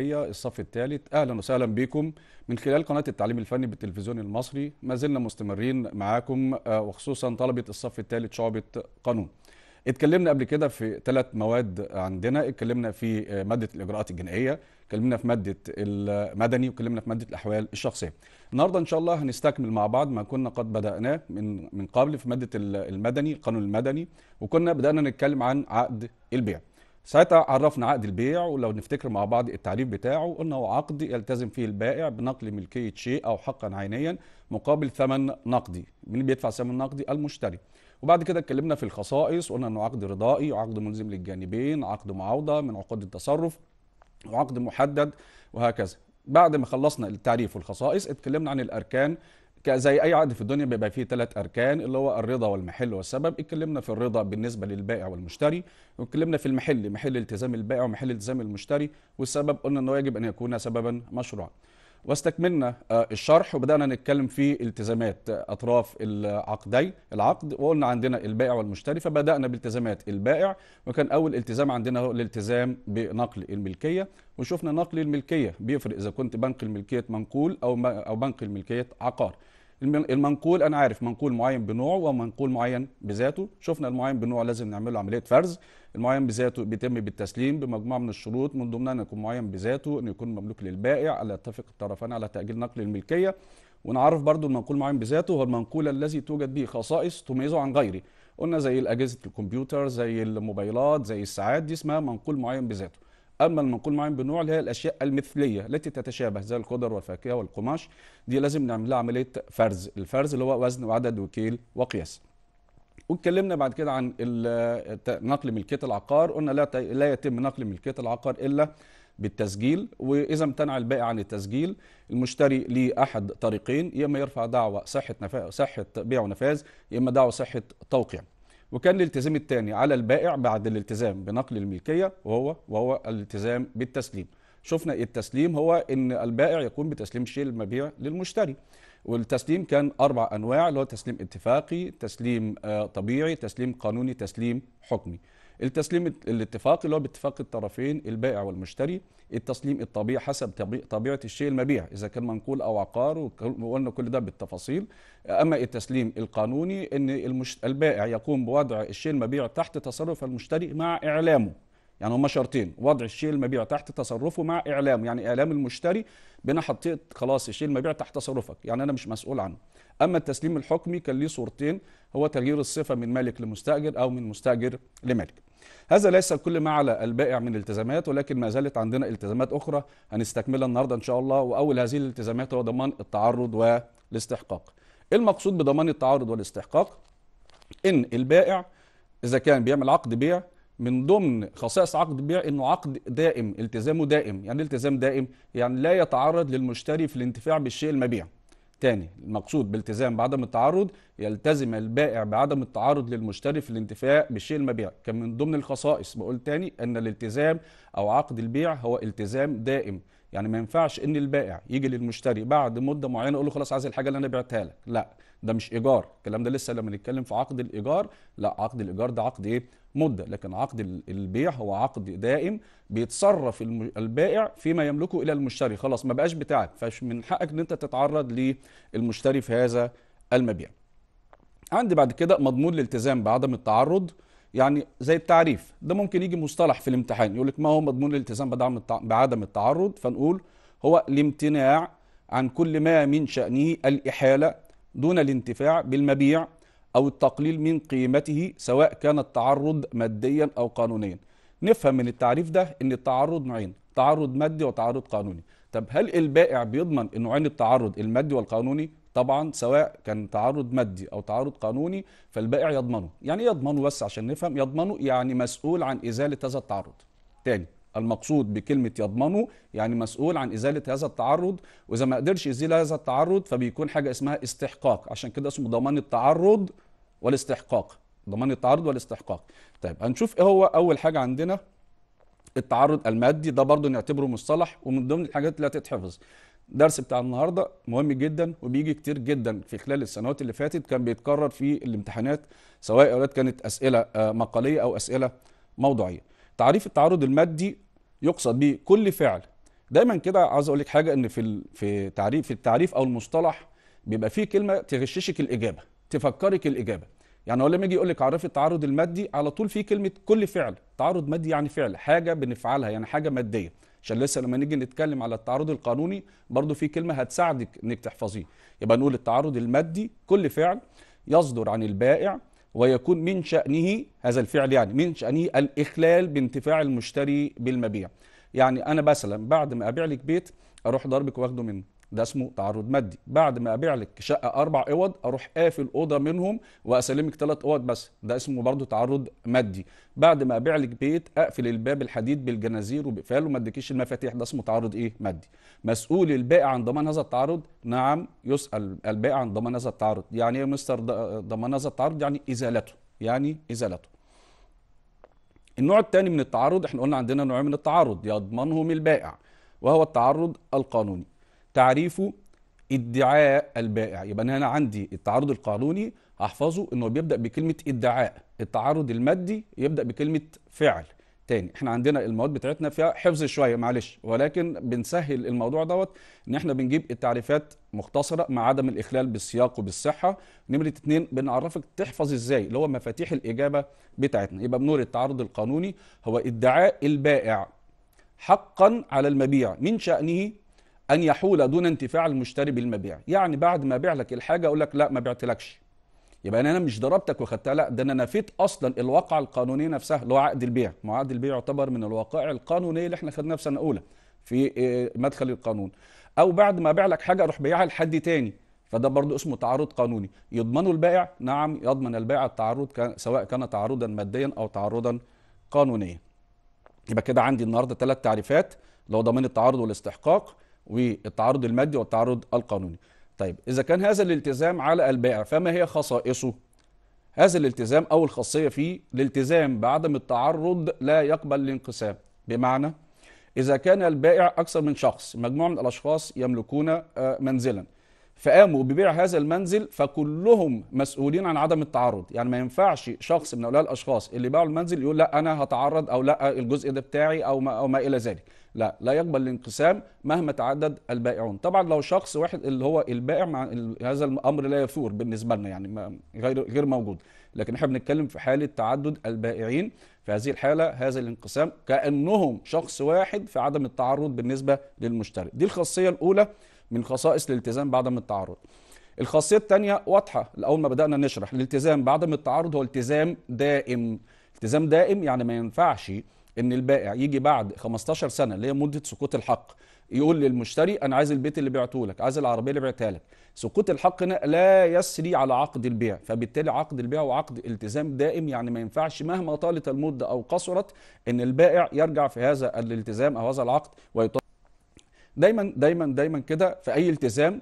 الصف الثالث اهلا وسهلا بكم من خلال قناه التعليم الفني بالتلفزيون المصري ما زلنا مستمرين معاكم آه، وخصوصا طلبه الصف الثالث شعبه قانون اتكلمنا قبل كده في ثلاث مواد عندنا اتكلمنا في آه، ماده الاجراءات الجنائيه اتكلمنا في ماده المدني واتكلمنا في ماده الاحوال الشخصيه النهارده ان شاء الله هنستكمل مع بعض ما كنا قد بداناه من من قبل في ماده المدني القانون المدني وكنا بدانا نتكلم عن عقد البيع ساعتها عرفنا عقد البيع ولو نفتكر مع بعض التعريف بتاعه قلنا هو عقد يلتزم فيه البائع بنقل ملكيه شيء او حقا عينيا مقابل ثمن نقدي مين بيدفع ثمن نقدي المشتري وبعد كده اتكلمنا في الخصائص قلنا انه عقد رضائي وعقد ملزم للجانبين عقد معاوضه من عقود التصرف وعقد محدد وهكذا بعد ما خلصنا التعريف والخصائص اتكلمنا عن الاركان زي اي عقد في الدنيا بيبقى فيه ثلاث اركان اللي هو الرضا والمحل والسبب اتكلمنا في الرضا بالنسبه للبائع والمشتري واتكلمنا في المحل محل التزام البائع ومحل التزام المشتري والسبب قلنا انه يجب ان يكون سببا مشروعا واستكملنا آه، الشرح وبدانا نتكلم في التزامات آه، اطراف العقدي العقد وقلنا عندنا البائع والمشتري فبدانا بالتزامات البائع وكان اول التزام عندنا هو الالتزام بنقل الملكيه وشفنا نقل الملكيه بيفرق اذا كنت بنقل ملكيه منقول او او بنقل ملكيه عقار المنقول انا عارف منقول معين بنوعه ومنقول معين بذاته شفنا المعين بنوعه لازم نعمل له عمليه فرز المعين بذاته بيتم بالتسليم بمجموعه من الشروط من ضمنها ان يكون معين بذاته ان يكون مملوك للبائع الا يتفق الطرفان على تاجيل نقل الملكيه ونعرف برضو المنقول معين بذاته هو المنقول الذي توجد به خصائص تميزه عن غيره قلنا زي اجهزه الكمبيوتر زي الموبايلات زي الساعات دي اسمها منقول معين بذاته اما المنقول معين بنوع اللي هي الاشياء المثليه التي تتشابه زي الخضر والفاكهه والقماش دي لازم نعمل لها عمليه فرز الفرز اللي هو وزن وعدد وكيل وقياس واتكلمنا بعد كده عن نقل ملكيه العقار قلنا لا لا يتم نقل ملكيه العقار الا بالتسجيل واذا امتنع البائع عن التسجيل المشتري ليه احد طريقين يا اما يرفع دعوى صحه نفا... صحه بيع ونفاذ يا اما دعوى صحه توقيع وكان الالتزام الثاني على البائع بعد الالتزام بنقل الملكيه وهو وهو الالتزام بالتسليم شفنا التسليم هو ان البائع يقوم بتسليم شيء المبيع للمشتري والتسليم كان اربع انواع اللي هو تسليم اتفاقي تسليم آه، طبيعي تسليم قانوني تسليم حكمي التسليم الاتفاقي اللي هو باتفاق الطرفين البائع والمشتري التسليم الطبيعي حسب طبيعه الشيء المبيع اذا كان منقول او عقار وقلنا كل ده بالتفاصيل اما التسليم القانوني ان البائع يقوم بوضع الشيء المبيع تحت تصرف المشتري مع اعلامه يعني هما شرطين وضع الشيء المبيع تحت تصرفه مع اعلامه يعني اعلام المشتري بنا حطيت خلاص الشيء المبيع تحت تصرفك يعني انا مش مسؤول عنه اما التسليم الحكمي كان ليه صورتين هو تغيير الصفه من مالك لمستاجر او من مستاجر لمالك هذا ليس كل ما على البائع من التزامات ولكن ما زالت عندنا التزامات اخرى هنستكملها النهارده ان شاء الله واول هذه الالتزامات هو ضمان التعرض والاستحقاق إيه المقصود بضمان التعرض والاستحقاق ان البائع اذا كان بيعمل عقد بيع من ضمن خصائص عقد بيع انه عقد دائم التزامه دائم يعني إيه التزام دائم يعني لا يتعرض للمشتري في الانتفاع بالشيء المبيع تاني المقصود بالتزام بعدم التعرض يلتزم البائع بعدم التعرض للمشتري في الانتفاع بالشيء المبيع كان من ضمن الخصائص بقول تاني ان الالتزام او عقد البيع هو التزام دائم يعني ما ينفعش ان البائع يجي للمشتري بعد مده معينه يقول له خلاص عايز الحاجه اللي انا بعتها لك لا ده مش ايجار الكلام ده لسه لما نتكلم في عقد الايجار لا عقد الايجار ده عقد ايه مده لكن عقد البيع هو عقد دائم بيتصرف البائع فيما يملكه الى المشتري خلاص ما بقاش بتاعك من حقك ان انت تتعرض للمشتري في هذا المبيع عندي بعد كده مضمون الالتزام بعدم التعرض يعني زي التعريف ده ممكن يجي مصطلح في الامتحان يقول لك ما هو مضمون الالتزام بعدم التعرض فنقول هو الامتناع عن كل ما من شأنه الإحالة دون الانتفاع بالمبيع أو التقليل من قيمته سواء كان التعرض ماديا أو قانونيا نفهم من التعريف ده أن التعرض نوعين تعرض مادي وتعرض قانوني طب هل البائع بيضمن نوعين التعرض المادي والقانوني طبعا سواء كان تعرض مادي او تعرض قانوني فالبائع يضمنه يعني ايه يضمنه بس عشان نفهم يضمنه يعني مسؤول عن ازاله هذا التعرض تاني المقصود بكلمة يضمنه يعني مسؤول عن إزالة هذا التعرض وإذا ما قدرش يزيل هذا التعرض فبيكون حاجة اسمها استحقاق عشان كده اسمه ضمان التعرض والاستحقاق ضمان التعرض والاستحقاق طيب هنشوف ايه هو أول حاجة عندنا التعرض المادي ده برضه نعتبره مصطلح ومن ضمن الحاجات اللي هتتحفظ الدرس بتاع النهارده مهم جدا وبيجي كتير جدا في خلال السنوات اللي فاتت كان بيتكرر في الامتحانات سواء كانت اسئله آه، مقاليه او اسئله موضوعيه تعريف التعرض المادي يقصد به كل فعل دايما كده عايز اقول لك حاجه ان في في تعريف في التعريف او المصطلح بيبقى فيه كلمه تغششك الاجابه تفكرك الاجابه يعني هو لما يجي يقول لك عرفي التعرض المادي على طول في كلمه كل فعل تعرض مادي يعني فعل حاجه بنفعلها يعني حاجه ماديه عشان لسه لما نيجي نتكلم على التعرض القانوني برضو في كلمه هتساعدك انك تحفظيه يبقى نقول التعرض المادي كل فعل يصدر عن البائع ويكون من شأنه هذا الفعل يعني من شأنه الإخلال بانتفاع المشتري بالمبيع يعني أنا مثلا بعد ما أبيع لك بيت أروح ضربك واخده منه ده اسمه تعرض مادي بعد ما ابيع لك شقه اربع اوض اروح قافل اوضه منهم واسلمك ثلاث اوض بس ده اسمه برضو تعرض مادي بعد ما ابيع لك بيت اقفل الباب الحديد بالجنازير وبقفاله وما اديكيش المفاتيح ده اسمه تعرض ايه مادي مسؤول البائع عن ضمان هذا التعرض نعم يسال البائع عن ضمان هذا التعرض يعني ايه يا مستر ضمان هذا التعرض يعني ازالته يعني ازالته النوع الثاني من التعرض احنا قلنا عندنا نوعين من التعرض يضمنهم البائع وهو التعرض القانوني تعريفه ادعاء البائع يبقى انا هنا عندي التعرض القانوني هحفظه انه بيبدا بكلمه ادعاء التعرض المادي يبدا بكلمه فعل تاني احنا عندنا المواد بتاعتنا فيها حفظ شويه معلش ولكن بنسهل الموضوع دوت ان احنا بنجيب التعريفات مختصره مع عدم الاخلال بالسياق وبالصحه نمره اتنين بنعرفك تحفظ ازاي اللي هو مفاتيح الاجابه بتاعتنا يبقى بنور التعرض القانوني هو ادعاء البائع حقا على المبيع من شانه أن يحول دون انتفاع المشتري بالمبيع يعني بعد ما أبيع لك الحاجة أقول لك لا ما بعتلكش يبقى أنا مش ضربتك وخدتها لا ده أنا نفيت أصلا الواقعة القانونية نفسها اللي هو عقد البيع ما عقد البيع يعتبر من الوقائع القانونية اللي احنا خدناها في سنة أولى في آه، مدخل القانون أو بعد ما أبيع لك حاجة أروح بيعها لحد تاني فده برضو اسمه تعرض قانوني يضمنه البائع نعم يضمن البائع التعرض سواء كان تعرضا ماديا أو تعرضا قانونيا يبقى كده عندي النهارده ثلاث تعريفات اللي هو ضمان التعرض والاستحقاق والتعرض المادي والتعرض القانوني طيب إذا كان هذا الالتزام على البائع فما هي خصائصه هذا الالتزام أو الخاصية فيه الالتزام بعدم التعرض لا يقبل الانقسام بمعنى إذا كان البائع أكثر من شخص مجموعة من الأشخاص يملكون آه، منزلا فقاموا ببيع هذا المنزل فكلهم مسؤولين عن عدم التعرض يعني ما ينفعش شخص من هؤلاء الاشخاص اللي باعوا المنزل يقول لا انا هتعرض او لا الجزء ده بتاعي او ما, أو ما الى ذلك لا لا يقبل الانقسام مهما تعدد البائعون طبعا لو شخص واحد اللي هو البائع مع هذا الامر لا يثور بالنسبه لنا يعني غير غير موجود لكن احنا بنتكلم في حاله تعدد البائعين في هذه الحاله هذا الانقسام كانهم شخص واحد في عدم التعرض بالنسبه للمشتري دي الخاصيه الاولى من خصائص الالتزام بعدم التعرض الخاصيه الثانيه واضحه الأول ما بدانا نشرح الالتزام بعدم التعرض هو التزام دائم التزام دائم يعني ما ينفعش ان البائع يجي بعد 15 سنه اللي هي مده سقوط الحق يقول للمشتري انا عايز البيت اللي بعته لك عايز العربيه اللي بعتها لك سقوط الحق هنا لا يسري على عقد البيع فبالتالي عقد البيع هو عقد التزام دائم يعني ما ينفعش مهما طالت المده او قصرت ان البائع يرجع في هذا الالتزام او هذا العقد ويطالب دايما دايما دايما كده في اي التزام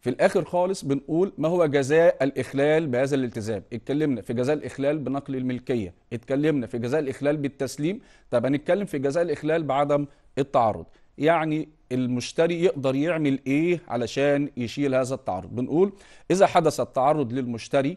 في الاخر خالص بنقول ما هو جزاء الاخلال بهذا الالتزام اتكلمنا في جزاء الاخلال بنقل الملكيه اتكلمنا في جزاء الاخلال بالتسليم طب هنتكلم في جزاء الاخلال بعدم التعرض يعني المشتري يقدر يعمل ايه علشان يشيل هذا التعرض بنقول اذا حدث التعرض للمشتري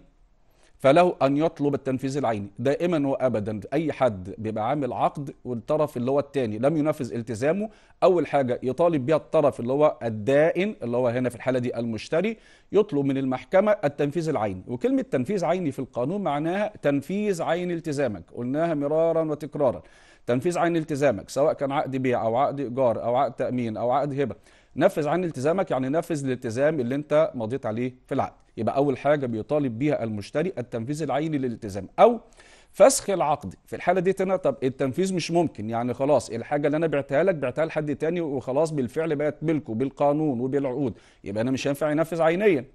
فله ان يطلب التنفيذ العيني دائما وابدا اي حد بيبقى عامل عقد والطرف اللي هو الثاني لم ينفذ التزامه اول حاجه يطالب بها الطرف اللي هو الدائن اللي هو هنا في الحاله دي المشتري يطلب من المحكمه التنفيذ العيني وكلمه تنفيذ عيني في القانون معناها تنفيذ عين التزامك قلناها مرارا وتكرارا تنفيذ عين التزامك سواء كان عقد بيع او عقد ايجار او عقد تامين او عقد هبه نفذ عن التزامك يعني نفذ الالتزام اللي انت مضيت عليه في العقد يبقى اول حاجه بيطالب بيها المشتري التنفيذ العيني للالتزام او فسخ العقد في الحاله دي هنا طب التنفيذ مش ممكن يعني خلاص الحاجه اللي انا بعتها لك بعتها لحد تاني وخلاص بالفعل بقت ملكه بالقانون وبالعقود يبقى انا مش هينفع ينفذ عينيا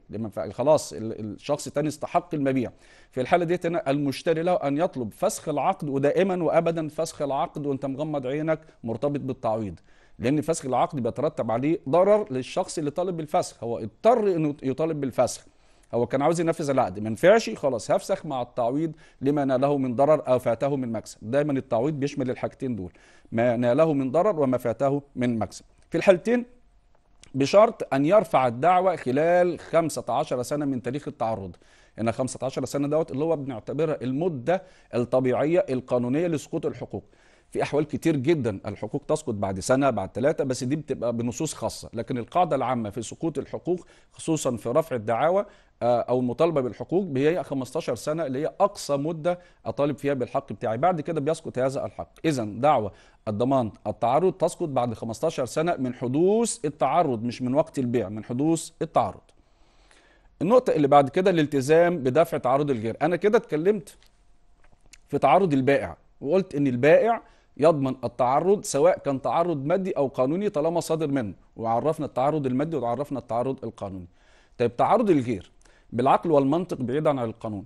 خلاص الشخص التاني استحق المبيع في الحاله دي هنا المشتري له ان يطلب فسخ العقد ودائما وابدا فسخ العقد وانت مغمض عينك مرتبط بالتعويض لان فسخ العقد بيترتب عليه ضرر للشخص اللي طالب بالفسخ هو اضطر انه يطالب بالفسخ هو كان عاوز ينفذ العقد ما نفعش خلاص هفسخ مع التعويض لما ناله من ضرر او فاته من مكسب دايما التعويض بيشمل الحاجتين دول ما ناله من ضرر وما فاته من مكسب في الحالتين بشرط ان يرفع الدعوه خلال 15 سنه من تاريخ التعرض ان 15 سنه دوت اللي هو بنعتبرها المده الطبيعيه القانونيه لسقوط الحقوق في احوال كتير جدا الحقوق تسقط بعد سنه بعد ثلاثه بس دي بتبقى بنصوص خاصه لكن القاعده العامه في سقوط الحقوق خصوصا في رفع الدعاوى آه، او المطالبه بالحقوق هي 15 سنه اللي هي اقصى مده اطالب فيها بالحق بتاعي بعد كده بيسقط هذا الحق اذا دعوى الضمان التعرض تسقط بعد 15 سنه من حدوث التعرض مش من وقت البيع من حدوث التعرض النقطه اللي بعد كده الالتزام بدفع تعرض الغير انا كده اتكلمت في تعرض البائع وقلت ان البائع يضمن التعرض سواء كان تعرض مادي او قانوني طالما صادر منه وعرفنا التعرض المادي وعرفنا التعرض القانوني طيب تعرض الغير بالعقل والمنطق بعيدا عن القانون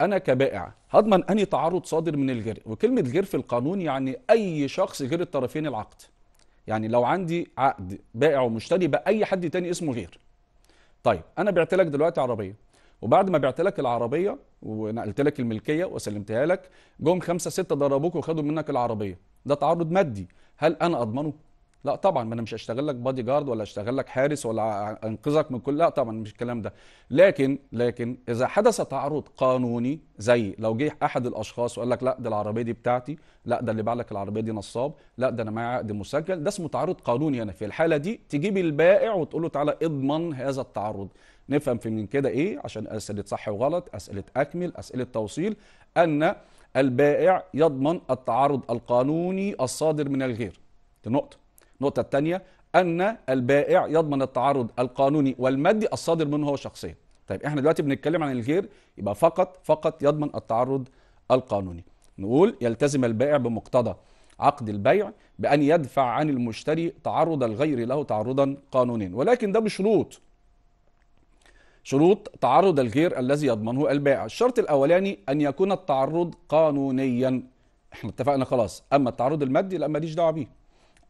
انا كبائع هضمن اني تعرض صادر من الغير وكلمه غير في القانون يعني اي شخص غير الطرفين العقد يعني لو عندي عقد بائع ومشتري باي اي حد تاني اسمه غير طيب انا بعت لك دلوقتي عربيه وبعد ما بعت لك العربيه ونقلت لك الملكيه وسلمتها لك جم خمسه سته ضربوك وخدوا منك العربيه ده تعرض مادي هل انا اضمنه لا طبعا ما انا مش هشتغل لك بادي جارد ولا هشتغل لك حارس ولا انقذك من كل لا طبعا مش الكلام ده لكن لكن اذا حدث تعرض قانوني زي لو جه احد الاشخاص وقال لك لا ده العربيه دي بتاعتي لا ده اللي باع لك العربيه دي نصاب لا ده انا معايا عقد مسجل ده اسمه تعرض قانوني انا في الحاله دي تجيب البائع وتقول له تعالى اضمن هذا التعرض نفهم في من كده ايه عشان اسئله صح وغلط اسئله اكمل اسئله توصيل ان البائع يضمن التعارض القانوني الصادر من الغير دي نقطة النقطة الثانية أن البائع يضمن التعارض القانوني والمادي الصادر منه هو شخصيا طيب احنا دلوقتي بنتكلم عن الغير يبقى فقط فقط يضمن التعرض القانوني نقول يلتزم البائع بمقتضى عقد البيع بأن يدفع عن المشتري تعرض الغير له تعرضا قانونيا ولكن ده بشروط شروط تعرض الغير الذي يضمنه البائع الشرط الاولاني ان يكون التعرض قانونيا احنا اتفقنا خلاص اما التعرض المادي لا ماليش دعوه بيه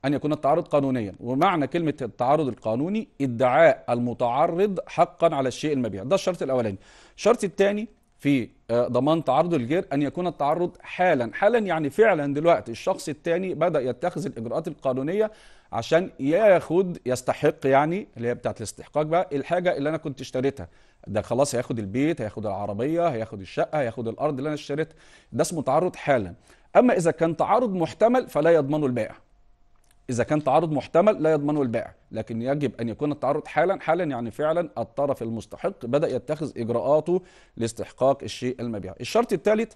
ان يكون التعرض قانونيا ومعنى كلمه التعرض القانوني ادعاء المتعرض حقا على الشيء المبيع ده الشرط الاولاني الشرط الثاني في آه، ضمان تعرض الجير ان يكون التعرض حالا حالا يعني فعلا دلوقتي الشخص الثاني بدا يتخذ الاجراءات القانونيه عشان ياخد يستحق يعني اللي هي بتاعه الاستحقاق بقى الحاجه اللي انا كنت اشتريتها ده خلاص هياخد البيت هياخد العربيه هياخد الشقه هياخد الارض اللي انا اشتريتها ده اسمه تعرض حالا اما اذا كان تعرض محتمل فلا يضمنه البائع إذا كان تعرض محتمل لا يضمنه البائع لكن يجب أن يكون التعرض حالا حالا يعني فعلا الطرف المستحق بدأ يتخذ إجراءاته لاستحقاق الشيء المبيع الشرط الثالث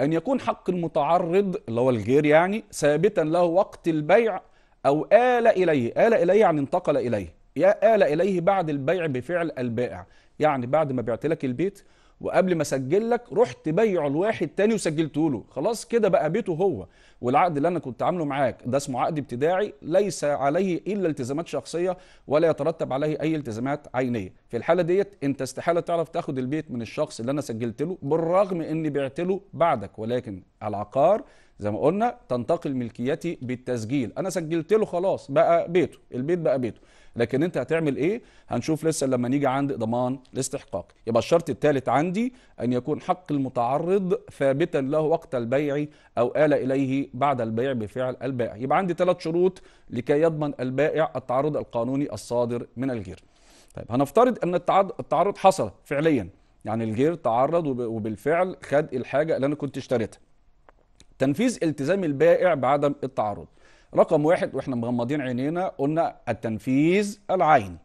أن يكون حق المتعرض اللي هو الغير يعني ثابتا له وقت البيع أو آل إليه آل إليه يعني انتقل إليه يا آل إليه بعد البيع بفعل البائع يعني بعد ما بعت لك البيت وقبل ما اسجل لك رحت بيعه لواحد تاني وسجلته له خلاص كده بقى بيته هو والعقد اللي انا كنت عامله معاك ده اسمه عقد ابتداعي ليس عليه الا التزامات شخصيه ولا يترتب عليه اي التزامات عينيه في الحاله ديت انت استحاله تعرف تاخد البيت من الشخص اللي انا سجلت له بالرغم اني بعت له بعدك ولكن العقار زي ما قلنا تنتقل ملكيتي بالتسجيل انا سجلت له خلاص بقى بيته البيت بقى بيته لكن انت هتعمل ايه هنشوف لسه لما نيجي عند ضمان الاستحقاق يبقى الشرط الثالث عندي ان يكون حق المتعرض ثابتا له وقت البيع او آل اليه بعد البيع بفعل البائع يبقى عندي ثلاث شروط لكي يضمن البائع التعرض القانوني الصادر من الجير طيب هنفترض ان التعرض حصل فعليا يعني الجير تعرض وبالفعل خد الحاجه اللي انا كنت اشتريتها تنفيذ التزام البائع بعدم التعرض رقم واحد واحنا مغمضين عينينا قلنا التنفيذ العيني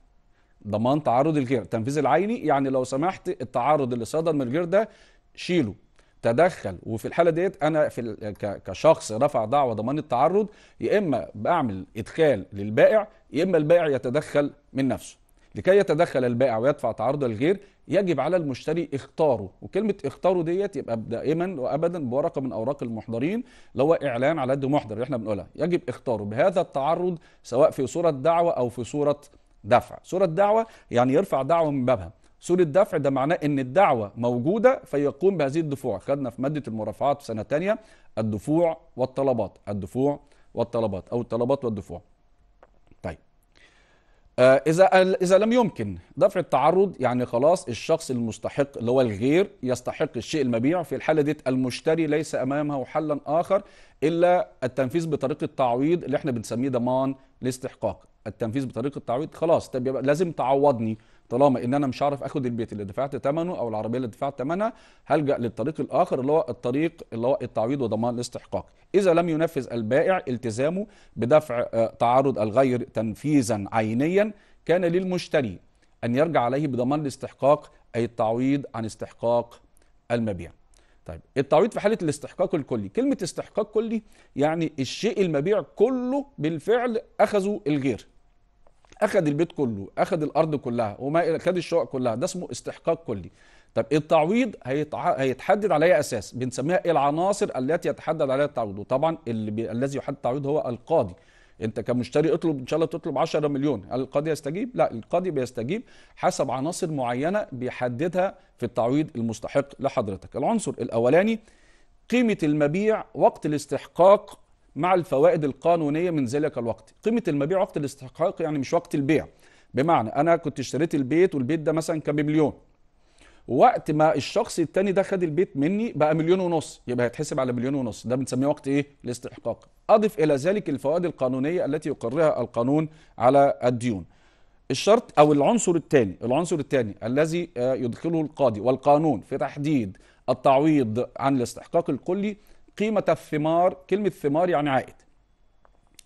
ضمان تعرض الجير التنفيذ العيني يعني لو سمحت التعرض اللي صدر من الجير ده شيله تدخل وفي الحاله ديت انا في كشخص رفع دعوه ضمان التعرض يا اما بعمل ادخال للبائع يا اما البائع يتدخل من نفسه لكي يتدخل البائع ويدفع تعرض الغير يجب على المشتري اختاره وكلمه اختاره ديت يبقى دائما وابدا بورقه من اوراق المحضرين اللي هو اعلان على يد محضر اللي احنا بنقولها يجب اختاره بهذا التعرض سواء في صوره دعوه او في صوره دفع صوره دعوه يعني يرفع دعوه من بابها سورة دفع ده معناه ان الدعوة موجودة فيقوم بهذه الدفوع خدنا في مادة المرافعات في سنة تانية الدفوع والطلبات الدفوع والطلبات او الطلبات والدفوع آه، اذا اذا لم يمكن دفع التعرض يعني خلاص الشخص المستحق اللي هو الغير يستحق الشيء المبيع في الحاله دي المشتري ليس امامه حلا اخر الا التنفيذ بطريقه تعويض اللي احنا بنسميه ضمان الاستحقاق التنفيذ بطريقه تعويض خلاص طب لازم تعوضني طالما ان انا مش عارف اخد البيت اللي دفعت ثمنه او العربيه اللي دفعت ثمنها هلجا للطريق الاخر اللي هو الطريق اللي هو التعويض وضمان الاستحقاق اذا لم ينفذ البائع التزامه بدفع آه، تعرض الغير تنفيذا عينيا كان للمشتري ان يرجع عليه بضمان الاستحقاق اي التعويض عن استحقاق المبيع طيب التعويض في حاله الاستحقاق الكلي كلمه استحقاق كلي يعني الشيء المبيع كله بالفعل اخذه الغير اخذ البيت كله اخذ الارض كلها وما اخد الشقق كلها ده اسمه استحقاق كلي طب التعويض هيتع... هيتحدد على اي اساس بنسميها العناصر التي يتحدد عليها التعويض وطبعا اللي بي... الذي يحدد التعويض هو القاضي انت كمشتري اطلب ان شاء الله تطلب 10 مليون هل القاضي يستجيب لا القاضي بيستجيب حسب عناصر معينه بيحددها في التعويض المستحق لحضرتك العنصر الاولاني قيمه المبيع وقت الاستحقاق مع الفوائد القانونيه من ذلك الوقت قيمه المبيع وقت الاستحقاق يعني مش وقت البيع بمعنى انا كنت اشتريت البيت والبيت ده مثلا كان بمليون وقت ما الشخص التاني ده خد البيت مني بقى مليون ونص يبقى هيتحسب على مليون ونص ده بنسميه وقت ايه الاستحقاق اضف الى ذلك الفوائد القانونيه التي يقرها القانون على الديون الشرط او العنصر الثاني العنصر الثاني الذي آه، يدخله القاضي والقانون في تحديد التعويض عن الاستحقاق الكلي قيمة الثمار كلمة ثمار يعني عائد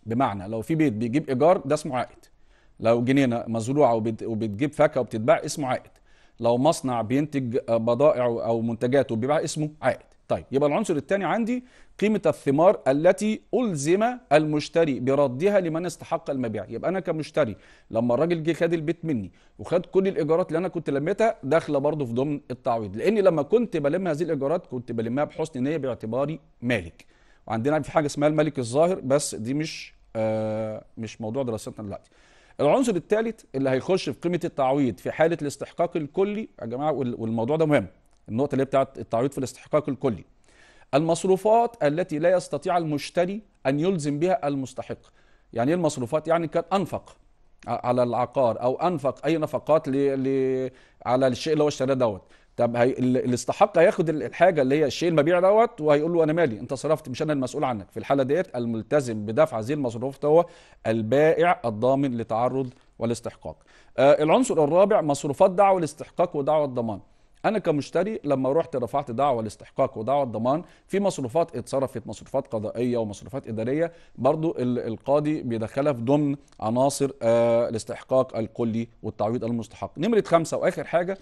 بمعنى لو في بيت بيجيب إيجار ده اسمه عائد لو جنينة مزروعة وبتجيب فاكهة وبتتباع اسمه عائد لو مصنع بينتج آه، بضائع أو منتجاته بيبيعها اسمه عائد طيب يبقى العنصر الثاني عندي قيمة الثمار التي ألزم المشتري بردها لمن استحق المبيع يبقى أنا كمشتري لما الراجل جه خد البيت مني وخد كل الإيجارات اللي أنا كنت لميتها داخلة برضه في ضمن التعويض لأني لما كنت بلم هذه الإيجارات كنت بلمها بحسن نية باعتباري مالك وعندنا في حاجة اسمها الملك الظاهر بس دي مش آه مش موضوع دراستنا دلوقتي العنصر الثالث اللي هيخش في قيمة التعويض في حالة الاستحقاق الكلي يا جماعة والموضوع ده مهم النقطه اللي بتاعت التعويض في الاستحقاق الكلي المصروفات التي لا يستطيع المشتري ان يلزم بها المستحق يعني ايه المصروفات يعني كان انفق على العقار او انفق اي نفقات ل... ل... على الشيء اللي هو اشتراه دوت طب هي... اللي استحق هياخد الحاجه اللي هي الشيء المبيع دوت وهيقول له انا مالي انت صرفت مش انا المسؤول عنك في الحاله ديت الملتزم بدفع هذه المصروفات هو البائع الضامن لتعرض والاستحقاق آه العنصر الرابع مصروفات دعوى الاستحقاق ودعوى الضمان انا كمشتري لما رحت رفعت دعوه الاستحقاق ودعوه الضمان في مصروفات اتصرفت مصروفات قضائيه ومصروفات اداريه برضو القاضي بيدخلها في ضمن عناصر آه، الاستحقاق الكلي والتعويض المستحق نمره خمسة واخر حاجه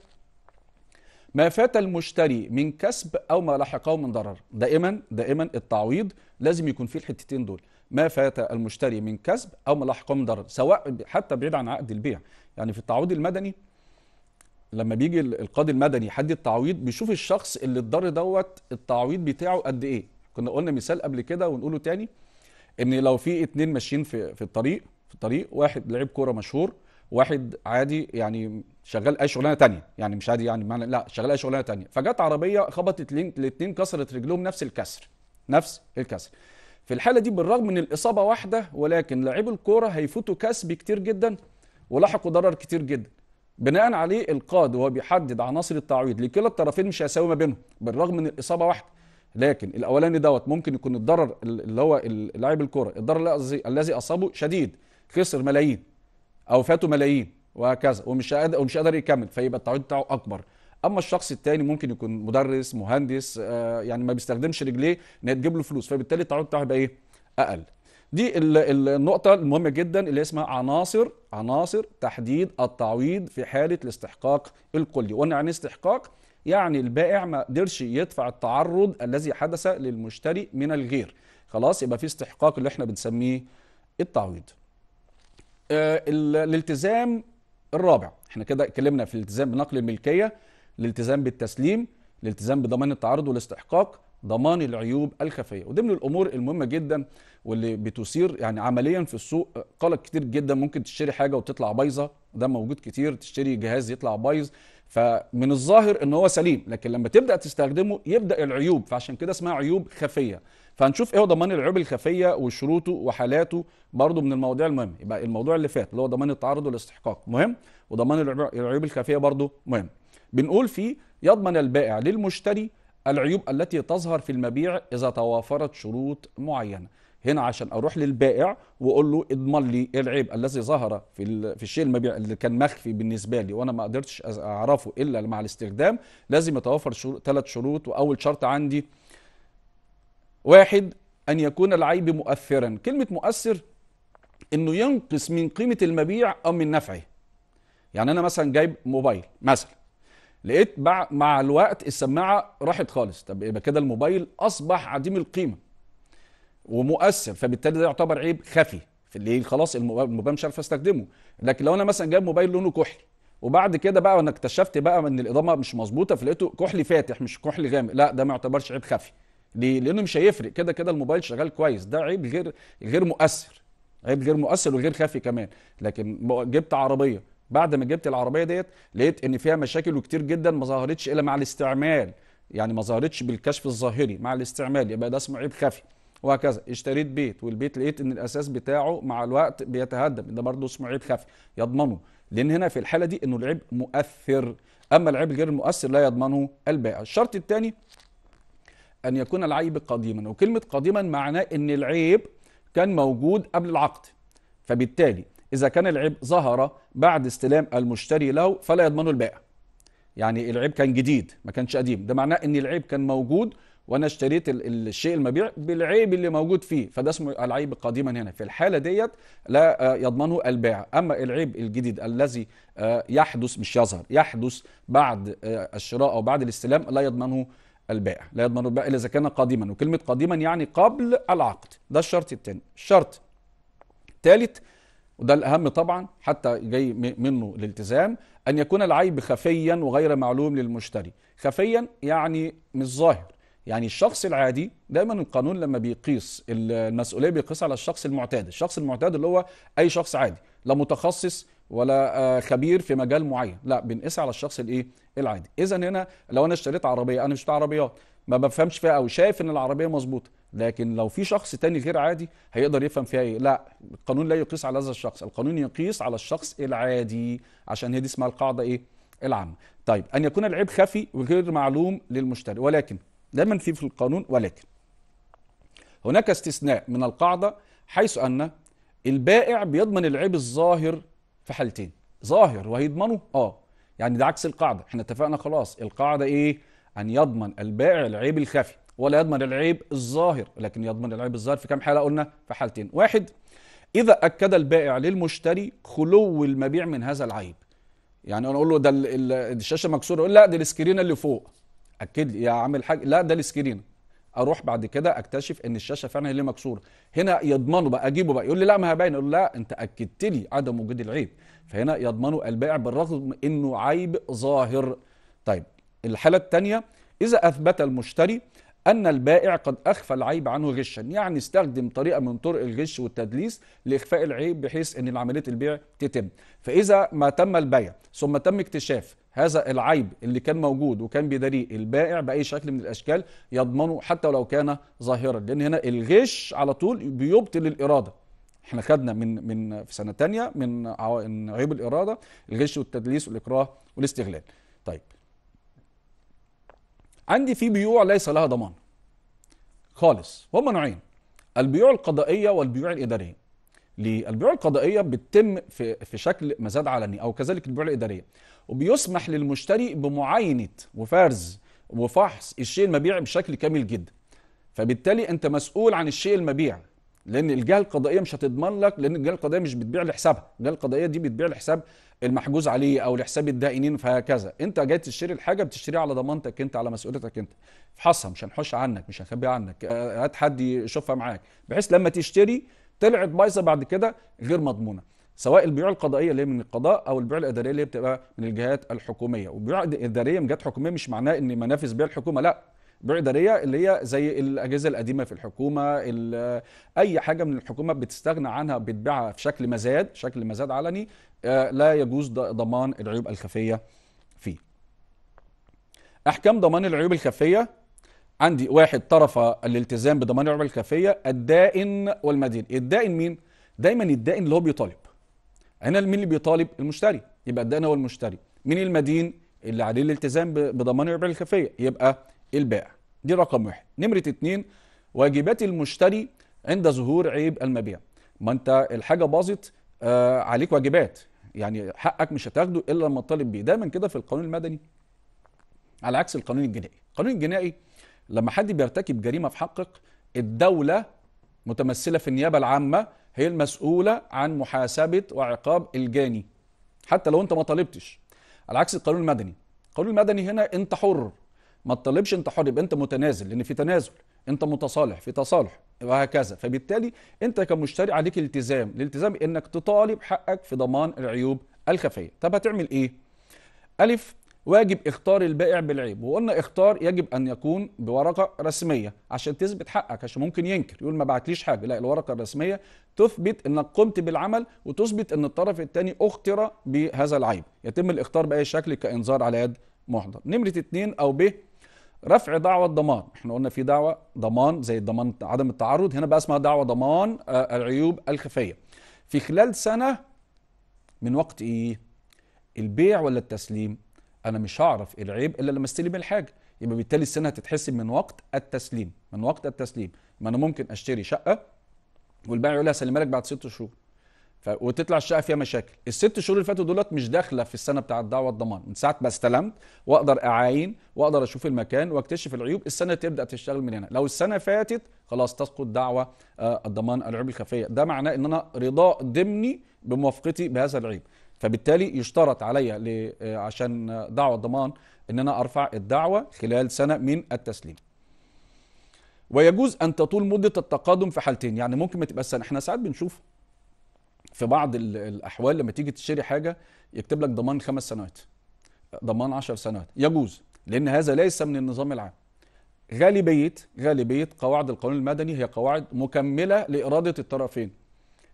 ما فات المشتري من كسب او ما لحقه من ضرر دائما دائما التعويض لازم يكون فيه الحتتين دول ما فات المشتري من كسب او ما لحقه من ضرر سواء حتى بعيد عن عقد البيع يعني في التعويض المدني لما بيجي القاضي المدني يحدد التعويض بيشوف الشخص اللي اتضر دوت التعويض بتاعه قد ايه كنا قلنا مثال قبل كده ونقوله تاني ان لو في اتنين ماشيين في في الطريق في الطريق واحد لعيب كوره مشهور واحد عادي يعني شغال اي شغلانه تانية يعني مش عادي يعني معنى لا شغال اي شغلانه تانية فجت عربيه خبطت الاثنين كسرت رجلهم نفس الكسر نفس الكسر في الحاله دي بالرغم من الاصابه واحده ولكن لعيب الكوره هيفوتوا كسب كتير جدا ولاحقوا ضرر كتير جدا بناء عليه القاضي وهو بيحدد عناصر التعويض لكلا الطرفين مش هيساوي ما بينهم بالرغم من الاصابه واحده لكن الاولاني دوت ممكن يكون الضرر اللي هو لاعب الكره الضرر الذي اصابه شديد خسر ملايين او فاته ملايين وهكذا ومش قادر ومش قادر يكمل فيبقى التعويض بتاعه اكبر اما الشخص الثاني ممكن يكون مدرس مهندس آه، يعني ما بيستخدمش رجليه ان هي تجيب له فلوس فبالتالي التعويض بتاعه يبقى ايه اقل دي النقطة المهمة جدا اللي اسمها عناصر عناصر تحديد التعويض في حالة الاستحقاق الكلي قلنا يعني إيه استحقاق يعني البائع ما قدرش يدفع التعرض الذي حدث للمشتري من الغير خلاص يبقى في استحقاق اللي احنا بنسميه التعويض آه، الالتزام الرابع احنا كده اتكلمنا في الالتزام بنقل الملكيه الالتزام بالتسليم الالتزام بضمان التعرض والاستحقاق ضمان العيوب الخفيه من الامور المهمه جدا واللي بتثير يعني عمليا في السوق قلق كتير جدا ممكن تشتري حاجه وتطلع بايظه ده موجود كتير تشتري جهاز يطلع بايظ فمن الظاهر ان هو سليم لكن لما تبدا تستخدمه يبدا العيوب فعشان كده اسمها عيوب خفيه فهنشوف ايه هو ضمان العيوب الخفيه وشروطه وحالاته برضه من المواضيع المهمه يبقى الموضوع اللي فات اللي هو ضمان التعرض والاستحقاق مهم وضمان العيوب الخفيه برضه مهم بنقول فيه يضمن البائع للمشتري العيوب التي تظهر في المبيع اذا توافرت شروط معينه هنا عشان اروح للبائع واقول له اضمن لي إيه العيب الذي ظهر في في الشيء المبيع اللي كان مخفي بالنسبه لي وانا ما قدرتش اعرفه الا مع الاستخدام لازم يتوافر شروط ثلاث شروط واول شرط عندي واحد ان يكون العيب مؤثرا كلمه مؤثر انه ينقص من قيمه المبيع او من نفعه يعني انا مثلا جايب موبايل مثلا لقيت مع, مع الوقت السماعه راحت خالص طب يبقى كده الموبايل اصبح عديم القيمه ومؤثر فبالتالي ده يعتبر عيب خفي في اللي خلاص الموبايل مش عارف استخدمه لكن لو انا مثلا جايب موبايل لونه كحلي وبعد كده بقى انا اكتشفت بقى ان الاضاءه مش مظبوطه فلقيته كحلي فاتح مش كحلي غامق لا ده ما يعتبرش عيب خفي ليه؟ لانه مش هيفرق كده كده الموبايل شغال كويس ده عيب غير غير مؤثر عيب غير مؤثر وغير خفي كمان لكن جبت عربيه بعد ما جبت العربيه ديت لقيت ان فيها مشاكل وكتير جدا ما ظهرتش الا مع الاستعمال يعني ما ظهرتش بالكشف الظاهري مع الاستعمال يبقى ده اسمه عيب خفي وهكذا اشتريت بيت والبيت لقيت ان الاساس بتاعه مع الوقت بيتهدم ده برضه اسمه عيب خفي يضمنه لان هنا في الحاله دي انه العيب مؤثر اما العيب غير المؤثر لا يضمنه البائع الشرط الثاني ان يكون العيب قديما وكلمه قديما معناه ان العيب كان موجود قبل العقد فبالتالي إذا كان العيب ظهر بعد استلام المشتري له فلا يضمنه البائع يعني العيب كان جديد ما كانش قديم ده معناه ان العيب كان موجود وانا اشتريت الشيء المبيع بالعيب اللي موجود فيه فده اسمه العيب قديما هنا في الحاله ديت لا آه، يضمنه البائع اما العيب الجديد الذي آه، يحدث مش يظهر يحدث بعد آه، الشراء او بعد الاستلام لا يضمنه البائع لا يضمنه البائع الا اذا كان قديما وكلمه قديما يعني قبل العقد ده الشرط الثاني الشرط الثالث وده الأهم طبعا حتى جاي منه الالتزام أن يكون العيب خفيا وغير معلوم للمشتري خفيا يعني مش ظاهر يعني الشخص العادي دايما القانون لما بيقيس المسؤوليه بيقيسها على الشخص المعتاد الشخص المعتاد اللي هو اي شخص عادي لا متخصص ولا آه، خبير في مجال معين لا بنقيسها على الشخص الايه العادي اذا هنا لو انا اشتريت عربيه انا مش بتاع عربيات ما بفهمش فيها او شايف ان العربيه مظبوطه لكن لو في شخص تاني غير عادي هيقدر يفهم فيها ايه لا القانون لا يقيس على هذا الشخص القانون يقيس على الشخص العادي عشان هي دي اسمها القاعده ايه العامه طيب ان يكون العيب خفي وغير معلوم للمشتري ولكن دايما في في القانون ولكن هناك استثناء من القاعده حيث ان البائع بيضمن العيب الظاهر في حالتين ظاهر وهيضمنه اه يعني ده عكس القاعده احنا اتفقنا خلاص القاعده ايه أن يضمن البائع العيب الخفي ولا يضمن العيب الظاهر لكن يضمن العيب الظاهر في كام حالة قلنا في حالتين واحد إذا أكد البائع للمشتري خلو المبيع من هذا العيب يعني أنا أقول له ده الشاشة مكسورة يقول لا ده السكرين اللي فوق أكد لي يا عامل حاج لا ده السكرين اروح بعد كده اكتشف ان الشاشه فعلا هي اللي مكسوره هنا يضمنه بقى اجيبه بقى يقول لي لا ما هي باينه اقول له لا انت اكدت لي عدم وجود العيب فهنا يضمنه البائع بالرغم انه عيب ظاهر طيب الحالة الثانية إذا أثبت المشتري أن البائع قد أخفى العيب عنه غشا يعني استخدم طريقة من طرق الغش والتدليس لإخفاء العيب بحيث أن عملية البيع تتم فإذا ما تم البيع ثم تم اكتشاف هذا العيب اللي كان موجود وكان بيداريه البائع باي شكل من الاشكال يضمنه حتى ولو كان ظاهرا لان هنا الغش على طول بيبطل الاراده احنا خدنا من من في سنه تانية من عيوب الاراده الغش والتدليس والاكراه والاستغلال طيب عندي في بيوع ليس لها ضمان خالص هما نوعين البيوع القضائيه والبيوع الاداريه للبيوع القضائيه بتتم في في شكل مزاد علني او كذلك البيوع الاداريه وبيسمح للمشتري بمعاينه وفرز وفحص الشيء المبيع بشكل كامل جدا فبالتالي انت مسؤول عن الشيء المبيع لان الجهه القضائيه مش هتضمن لك لان الجهه القضائيه مش بتبيع لحسابها الجهه القضائيه دي بتبيع لحساب المحجوز عليه او لحساب الدائنين فهكذا انت جاي تشتري الحاجه بتشتريها على ضمانتك انت على مسؤوليتك انت فحصها مش هنحش عنك مش هنخبي عنك آه، هات حد يشوفها معاك بحيث لما تشتري طلعت بايظه بعد كده غير مضمونه سواء البيوع القضائيه اللي هي من القضاء او البيوع الاداريه اللي هي بتبقى من الجهات الحكوميه والبيوع الاداريه من جهات حكوميه مش معناه ان منافس بيع الحكومه لا بعداريه اللي هي زي الاجهزه القديمه في الحكومه اي حاجه من الحكومه بتستغنى عنها بتبيعها في شكل مزاد شكل مزاد علني آه، لا يجوز ضمان العيوب الخفيه فيه احكام ضمان العيوب الخفيه عندي واحد طرف الالتزام بضمان العيوب الخفيه الدائن والمدين الدائن مين دايما الدائن اللي هو بيطالب هنا مين اللي بيطالب المشتري يبقى الدائن هو المشتري مين المدين اللي عليه الالتزام بضمان العيوب الخفيه يبقى البائع دي رقم واحد نمرة اتنين واجبات المشتري عند ظهور عيب المبيع ما انت الحاجة باظت آه عليك واجبات يعني حقك مش هتاخده الا لما تطالب بيه دايما كده في القانون المدني على عكس القانون الجنائي القانون الجنائي لما حد بيرتكب جريمة في حقك الدولة متمثلة في النيابة العامة هي المسؤولة عن محاسبة وعقاب الجاني حتى لو انت ما طالبتش على عكس القانون المدني القانون المدني هنا انت حر ما تطالبش انت حر يبقى انت متنازل لان في تنازل انت متصالح في تصالح وهكذا فبالتالي انت كمشتري عليك التزام الالتزام انك تطالب حقك في ضمان العيوب الخفيه طب هتعمل ايه الف واجب اختار البائع بالعيب وقلنا اختار يجب ان يكون بورقه رسميه عشان تثبت حقك عشان ممكن ينكر يقول ما بعتليش حاجه لا الورقه الرسميه تثبت انك قمت بالعمل وتثبت ان الطرف الثاني اختر بهذا العيب يتم الاختار باي شكل كانذار على يد محضر نمره اتنين او ب رفع دعوى الضمان احنا قلنا في دعوى ضمان زي الضمان عدم التعرض هنا بقى اسمها دعوى ضمان آه، العيوب الخفيه في خلال سنه من وقت ايه البيع ولا التسليم انا مش هعرف العيب الا لما استلم الحاجه يبقى بالتالي السنه هتتحسب من وقت التسليم من وقت التسليم ما انا ممكن اشتري شقه والبائع يقول لي هسلمها لك بعد ست شهور ف... وتطلع الشقه فيها مشاكل الست شهور اللي فاتوا دولت مش داخله في السنه بتاعه الدعوه الضمان من ساعه ما استلمت واقدر اعاين واقدر اشوف المكان واكتشف العيوب السنه تبدا تشتغل من هنا لو السنه فاتت خلاص تسقط دعوه آه الضمان العيوب الخفيه ده معناه ان انا رضاء ضمني بموافقتي بهذا العيب فبالتالي يشترط عليا ل... آه عشان دعوه الضمان ان انا ارفع الدعوه خلال سنه من التسليم ويجوز ان تطول مده التقادم في حالتين يعني ممكن ما تبقى السنه احنا ساعات بنشوف في بعض الاحوال لما تيجي تشتري حاجه يكتب لك ضمان خمس سنوات ضمان عشر سنوات يجوز لان هذا ليس من النظام العام غالبيه غالبيه قواعد القانون المدني هي قواعد مكمله لاراده الطرفين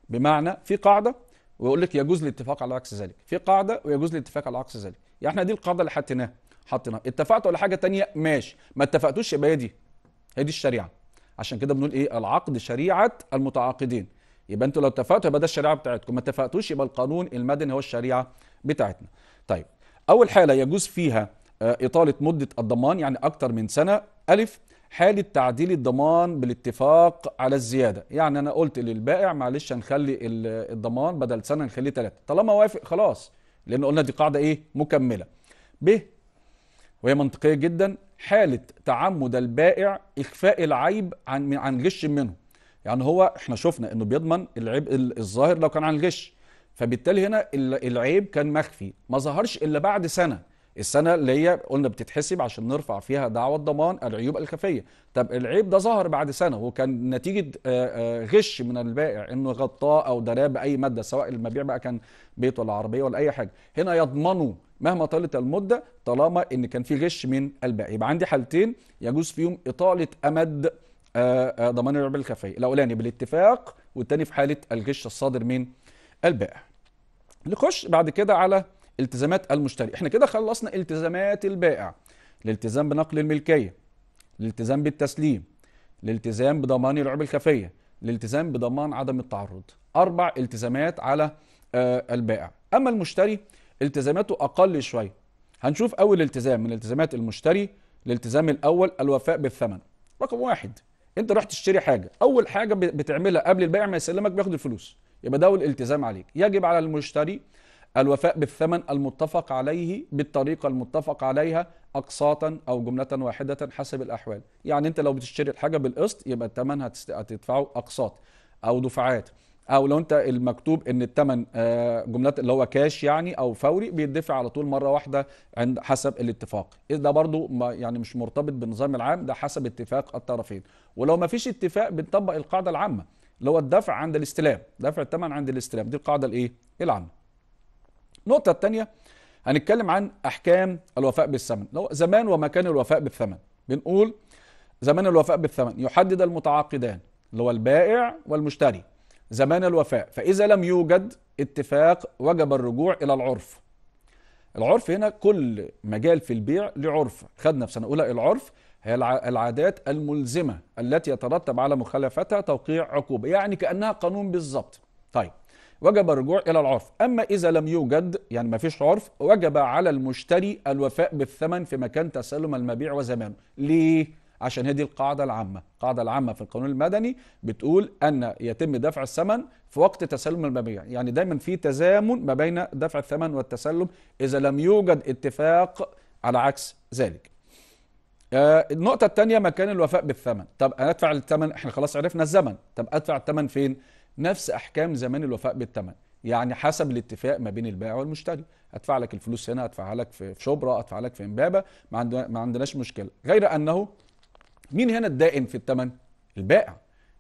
بمعنى في قاعده ويقول لك يجوز الاتفاق على عكس ذلك في قاعده ويجوز الاتفاق على عكس ذلك يعني احنا دي القاعده اللي حطيناها حطيناها اتفقتوا على حاجه تانية ماشي ما اتفقتوش يبقى هي دي هي دي الشريعه عشان كده بنقول ايه العقد شريعه المتعاقدين يبقى انتوا لو اتفقتوا يبقى ده الشريعه بتاعتكم ما اتفقتوش يبقى القانون المدني هو الشريعه بتاعتنا طيب اول حاله يجوز فيها آه، اطاله مده الضمان يعني اكتر من سنه الف حالة تعديل الضمان بالاتفاق على الزيادة يعني أنا قلت للبائع معلش هنخلي الضمان بدل سنة نخليه ثلاثة طالما وافق خلاص لأن قلنا دي قاعدة إيه مكملة ب وهي منطقية جدا حالة تعمد البائع إخفاء العيب عن عن غش منه يعني هو احنا شفنا انه بيضمن العيب الظاهر لو كان عن الغش فبالتالي هنا العيب كان مخفي ما ظهرش الا بعد سنه السنه اللي هي قلنا بتتحسب عشان نرفع فيها دعوى الضمان العيوب الخفيه طب العيب ده ظهر بعد سنه وكان نتيجه آه، آه، غش من البائع انه غطاه او دراه باي ماده سواء المبيع بقى كان بيت ولا عربيه ولا اي حاجه هنا يضمنوا مهما طالت المده طالما ان كان في غش من البائع يبقى عندي حالتين يجوز فيهم اطاله امد آه، آه، ضمان الربح الكافيه الاولاني بالاتفاق والثاني في حاله الغش الصادر من البائع نخش بعد كده على التزامات المشتري احنا كده خلصنا التزامات البائع الالتزام بنقل الملكيه الالتزام بالتسليم الالتزام بضمان العلبه الكافيه الالتزام بضمان عدم التعرض اربع التزامات على آه، البائع اما المشتري التزاماته اقل شويه هنشوف اول التزام من التزامات المشتري الالتزام الاول الوفاء بالثمن رقم واحد انت رحت تشتري حاجه اول حاجه بتعملها قبل البيع ما يسلمك بياخد الفلوس يبقى ده الالتزام عليك يجب على المشتري الوفاء بالثمن المتفق عليه بالطريقة المتفق عليها أقساطا أو جملة واحدة حسب الأحوال يعني أنت لو بتشتري الحاجة بالقسط يبقى الثمن هتدفعه أقساط أو دفعات او لو انت المكتوب ان الثمن آه، جملات اللي هو كاش يعني او فوري بيدفع على طول مره واحده عند حسب الاتفاق ده برضو يعني مش مرتبط بالنظام العام ده حسب اتفاق الطرفين ولو ما فيش اتفاق بنطبق القاعده العامه اللي هو الدفع عند الاستلام دفع الثمن عند الاستلام دي القاعده الايه العامه النقطه الثانيه هنتكلم عن احكام الوفاء بالثمن لو زمان ومكان الوفاء بالثمن بنقول زمان الوفاء بالثمن يحدد المتعاقدان اللي هو البائع والمشتري زمان الوفاء فإذا لم يوجد اتفاق وجب الرجوع إلى العرف العرف هنا كل مجال في البيع لعرف خدنا في سنة أولى العرف هي العادات الملزمة التي يترتب على مخالفتها توقيع عقوبة يعني كأنها قانون بالظبط طيب وجب الرجوع إلى العرف أما إذا لم يوجد يعني ما فيش عرف وجب على المشتري الوفاء بالثمن في مكان تسلم المبيع وزمانه ليه؟ عشان هي دي القاعدة العامة القاعدة العامة في القانون المدني بتقول أن يتم دفع الثمن في وقت تسلم المبيع يعني دايما في تزامن ما بين دفع الثمن والتسلم إذا لم يوجد اتفاق على عكس ذلك آه، النقطة الثانية مكان الوفاء بالثمن طب أدفع الثمن احنا خلاص عرفنا الزمن طب أدفع الثمن فين نفس أحكام زمان الوفاء بالثمن يعني حسب الاتفاق ما بين البائع والمشتري ادفع لك الفلوس هنا ادفعها لك في شبرا ادفع لك في امبابه ما عندناش مشكله غير انه مين هنا الدائن في الثمن البائع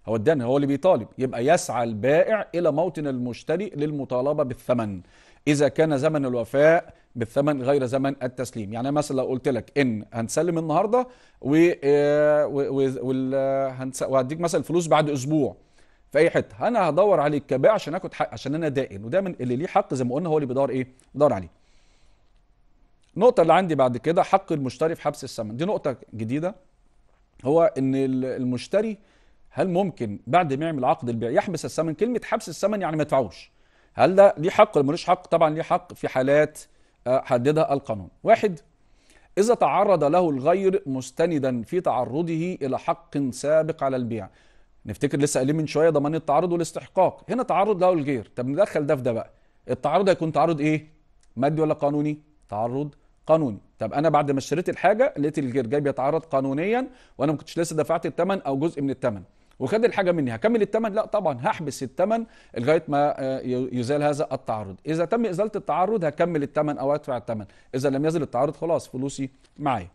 هو الدائن هو اللي بيطالب يبقى يسعى البائع الى موطن المشتري للمطالبه بالثمن اذا كان زمن الوفاء بالثمن غير زمن التسليم يعني مثلا لو قلت لك ان هنسلم النهارده و, آه، وهديك مثلا الفلوس بعد اسبوع في اي حته انا هدور عليك كبائع عشان اخد حق عشان انا دائن ودائما اللي ليه حق زي ما قلنا هو اللي بيدور ايه بيدور عليه النقطه اللي عندي بعد كده حق المشتري في حبس الثمن دي نقطه جديده هو ان المشتري هل ممكن بعد ما يعمل عقد البيع يحبس الثمن كلمه حبس الثمن يعني ما يدفعوش هل ده ليه حق ولا ملوش حق طبعا ليه حق في حالات آه، حددها القانون واحد إذا تعرض له الغير مستندا في تعرضه إلى حق سابق على البيع نفتكر لسه قايلين من شويه ضمان التعرض والاستحقاق هنا تعرض له الغير طب ندخل ده في ده بقى التعرض هيكون تعرض ايه مادي ولا قانوني تعرض قانوني طب انا بعد ما اشتريت الحاجه لقيت جاي بيتعرض قانونيا وانا ما كنتش لسه دفعت الثمن او جزء من الثمن وخد الحاجه مني هكمل الثمن لا طبعا هحبس الثمن لغايه ما آه، يزال هذا التعرض اذا تم ازاله التعرض هكمل الثمن او ادفع الثمن اذا لم يزل التعرض خلاص فلوسي معايا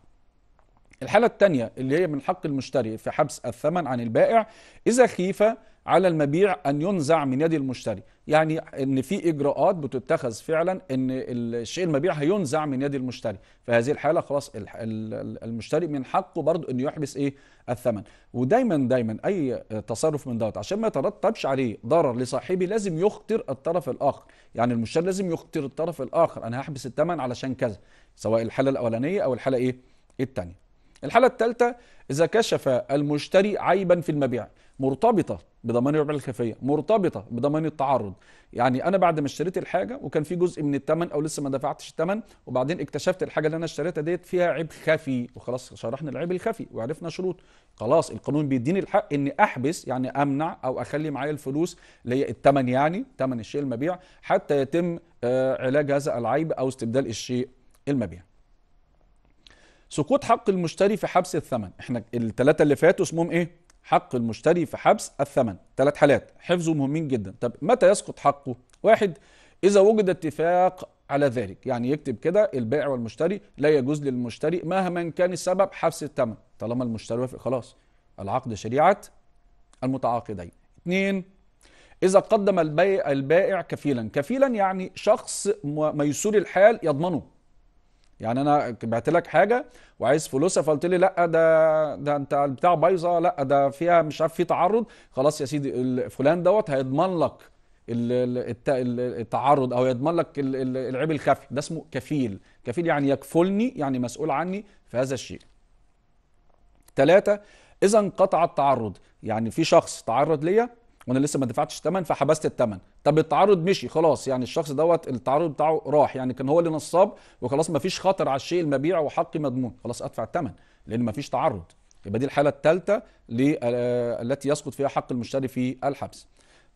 الحالة الثانية اللي هي من حق المشتري في حبس الثمن عن البائع إذا خيف على المبيع أن ينزع من يد المشتري يعني أن في إجراءات بتتخذ فعلا أن الشيء المبيع هينزع من يد المشتري في هذه الحالة خلاص المشتري من حقه برضه أنه يحبس إيه الثمن ودايما دايما أي تصرف من دوت عشان ما يترتبش عليه ضرر لصاحبه لازم يخطر الطرف الآخر يعني المشتري لازم يخطر الطرف الآخر أنا هحبس الثمن علشان كذا سواء الحالة الأولانية أو الحالة إيه الثانية الحالة الثالثة إذا كشف المشتري عيبا في المبيع مرتبطة بضمان الربع الخفية مرتبطة بضمان التعرض يعني أنا بعد ما اشتريت الحاجة وكان في جزء من الثمن أو لسه ما دفعتش الثمن وبعدين اكتشفت الحاجة اللي أنا اشتريتها ديت فيها عيب خفي وخلاص شرحنا العيب الخفي وعرفنا شروط خلاص القانون بيديني الحق إني أحبس يعني أمنع أو أخلي معايا الفلوس اللي هي الثمن يعني ثمن الشيء المبيع حتى يتم آه، علاج هذا العيب أو استبدال الشيء المبيع سقوط حق المشتري في حبس الثمن احنا الثلاثه اللي فاتوا اسمهم ايه حق المشتري في حبس الثمن ثلاث حالات حفظه مهمين جدا طب متى يسقط حقه واحد اذا وجد اتفاق على ذلك يعني يكتب كده البائع والمشتري لا يجوز للمشتري مهما كان السبب حبس الثمن طالما المشتري وافق خلاص العقد شريعه المتعاقدين اثنين إذا قدم البائع كفيلا كفيلا يعني شخص ميسور الحال يضمنه يعني انا بعت لك حاجه وعايز فلوسها فقلت لي لا ده ده انت البتاع بايظه لا ده فيها مش عارف في تعرض خلاص يا سيدي فلان دوت هيضمن لك التعرض او يضمن لك العيب الخفي ده اسمه كفيل كفيل يعني يكفلني يعني مسؤول عني في هذا الشيء ثلاثة إذا انقطع التعرض يعني في شخص تعرض ليا وانا لسه ما دفعتش الثمن فحبست الثمن طب التعرض مشي خلاص يعني الشخص دوت التعرض بتاعه راح يعني كان هو اللي نصاب وخلاص ما فيش خطر على الشيء المبيع وحقي مضمون خلاص ادفع الثمن لان ما فيش تعرض يبقى دي الحاله الثالثه آه، التي يسقط فيها حق المشتري في الحبس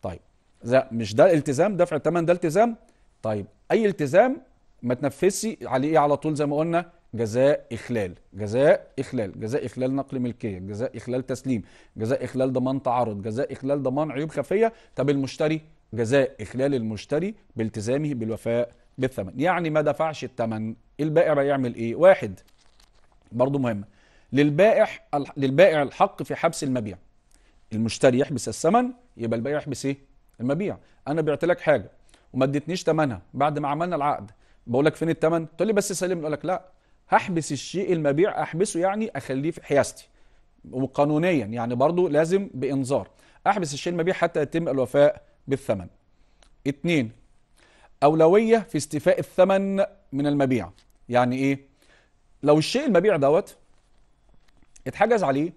طيب ده مش ده التزام دفع الثمن ده التزام طيب اي التزام ما تنفذش عليه على طول زي ما قلنا جزاء إخلال جزاء إخلال جزاء إخلال نقل ملكية جزاء إخلال تسليم جزاء إخلال ضمان تعارض جزاء إخلال ضمان عيوب خفية طب المشتري جزاء إخلال المشتري بالتزامه بالوفاء بالثمن يعني ما دفعش الثمن البائع بيعمل إيه واحد برضو مهم للبائع للبائع الحق في حبس المبيع المشتري يحبس الثمن يبقى البائع يحبس ايه المبيع انا بعت لك حاجه وما اديتنيش ثمنها بعد ما عملنا العقد بقول لك فين الثمن تقول لي بس سلم اقول لك لا هحبس الشيء المبيع احبسه يعني اخليه في حيازتي وقانونيا يعني برضو لازم بانذار احبس الشيء المبيع حتى يتم الوفاء بالثمن اتنين اولوية في استيفاء الثمن من المبيع يعني ايه لو الشيء المبيع دوت اتحجز عليه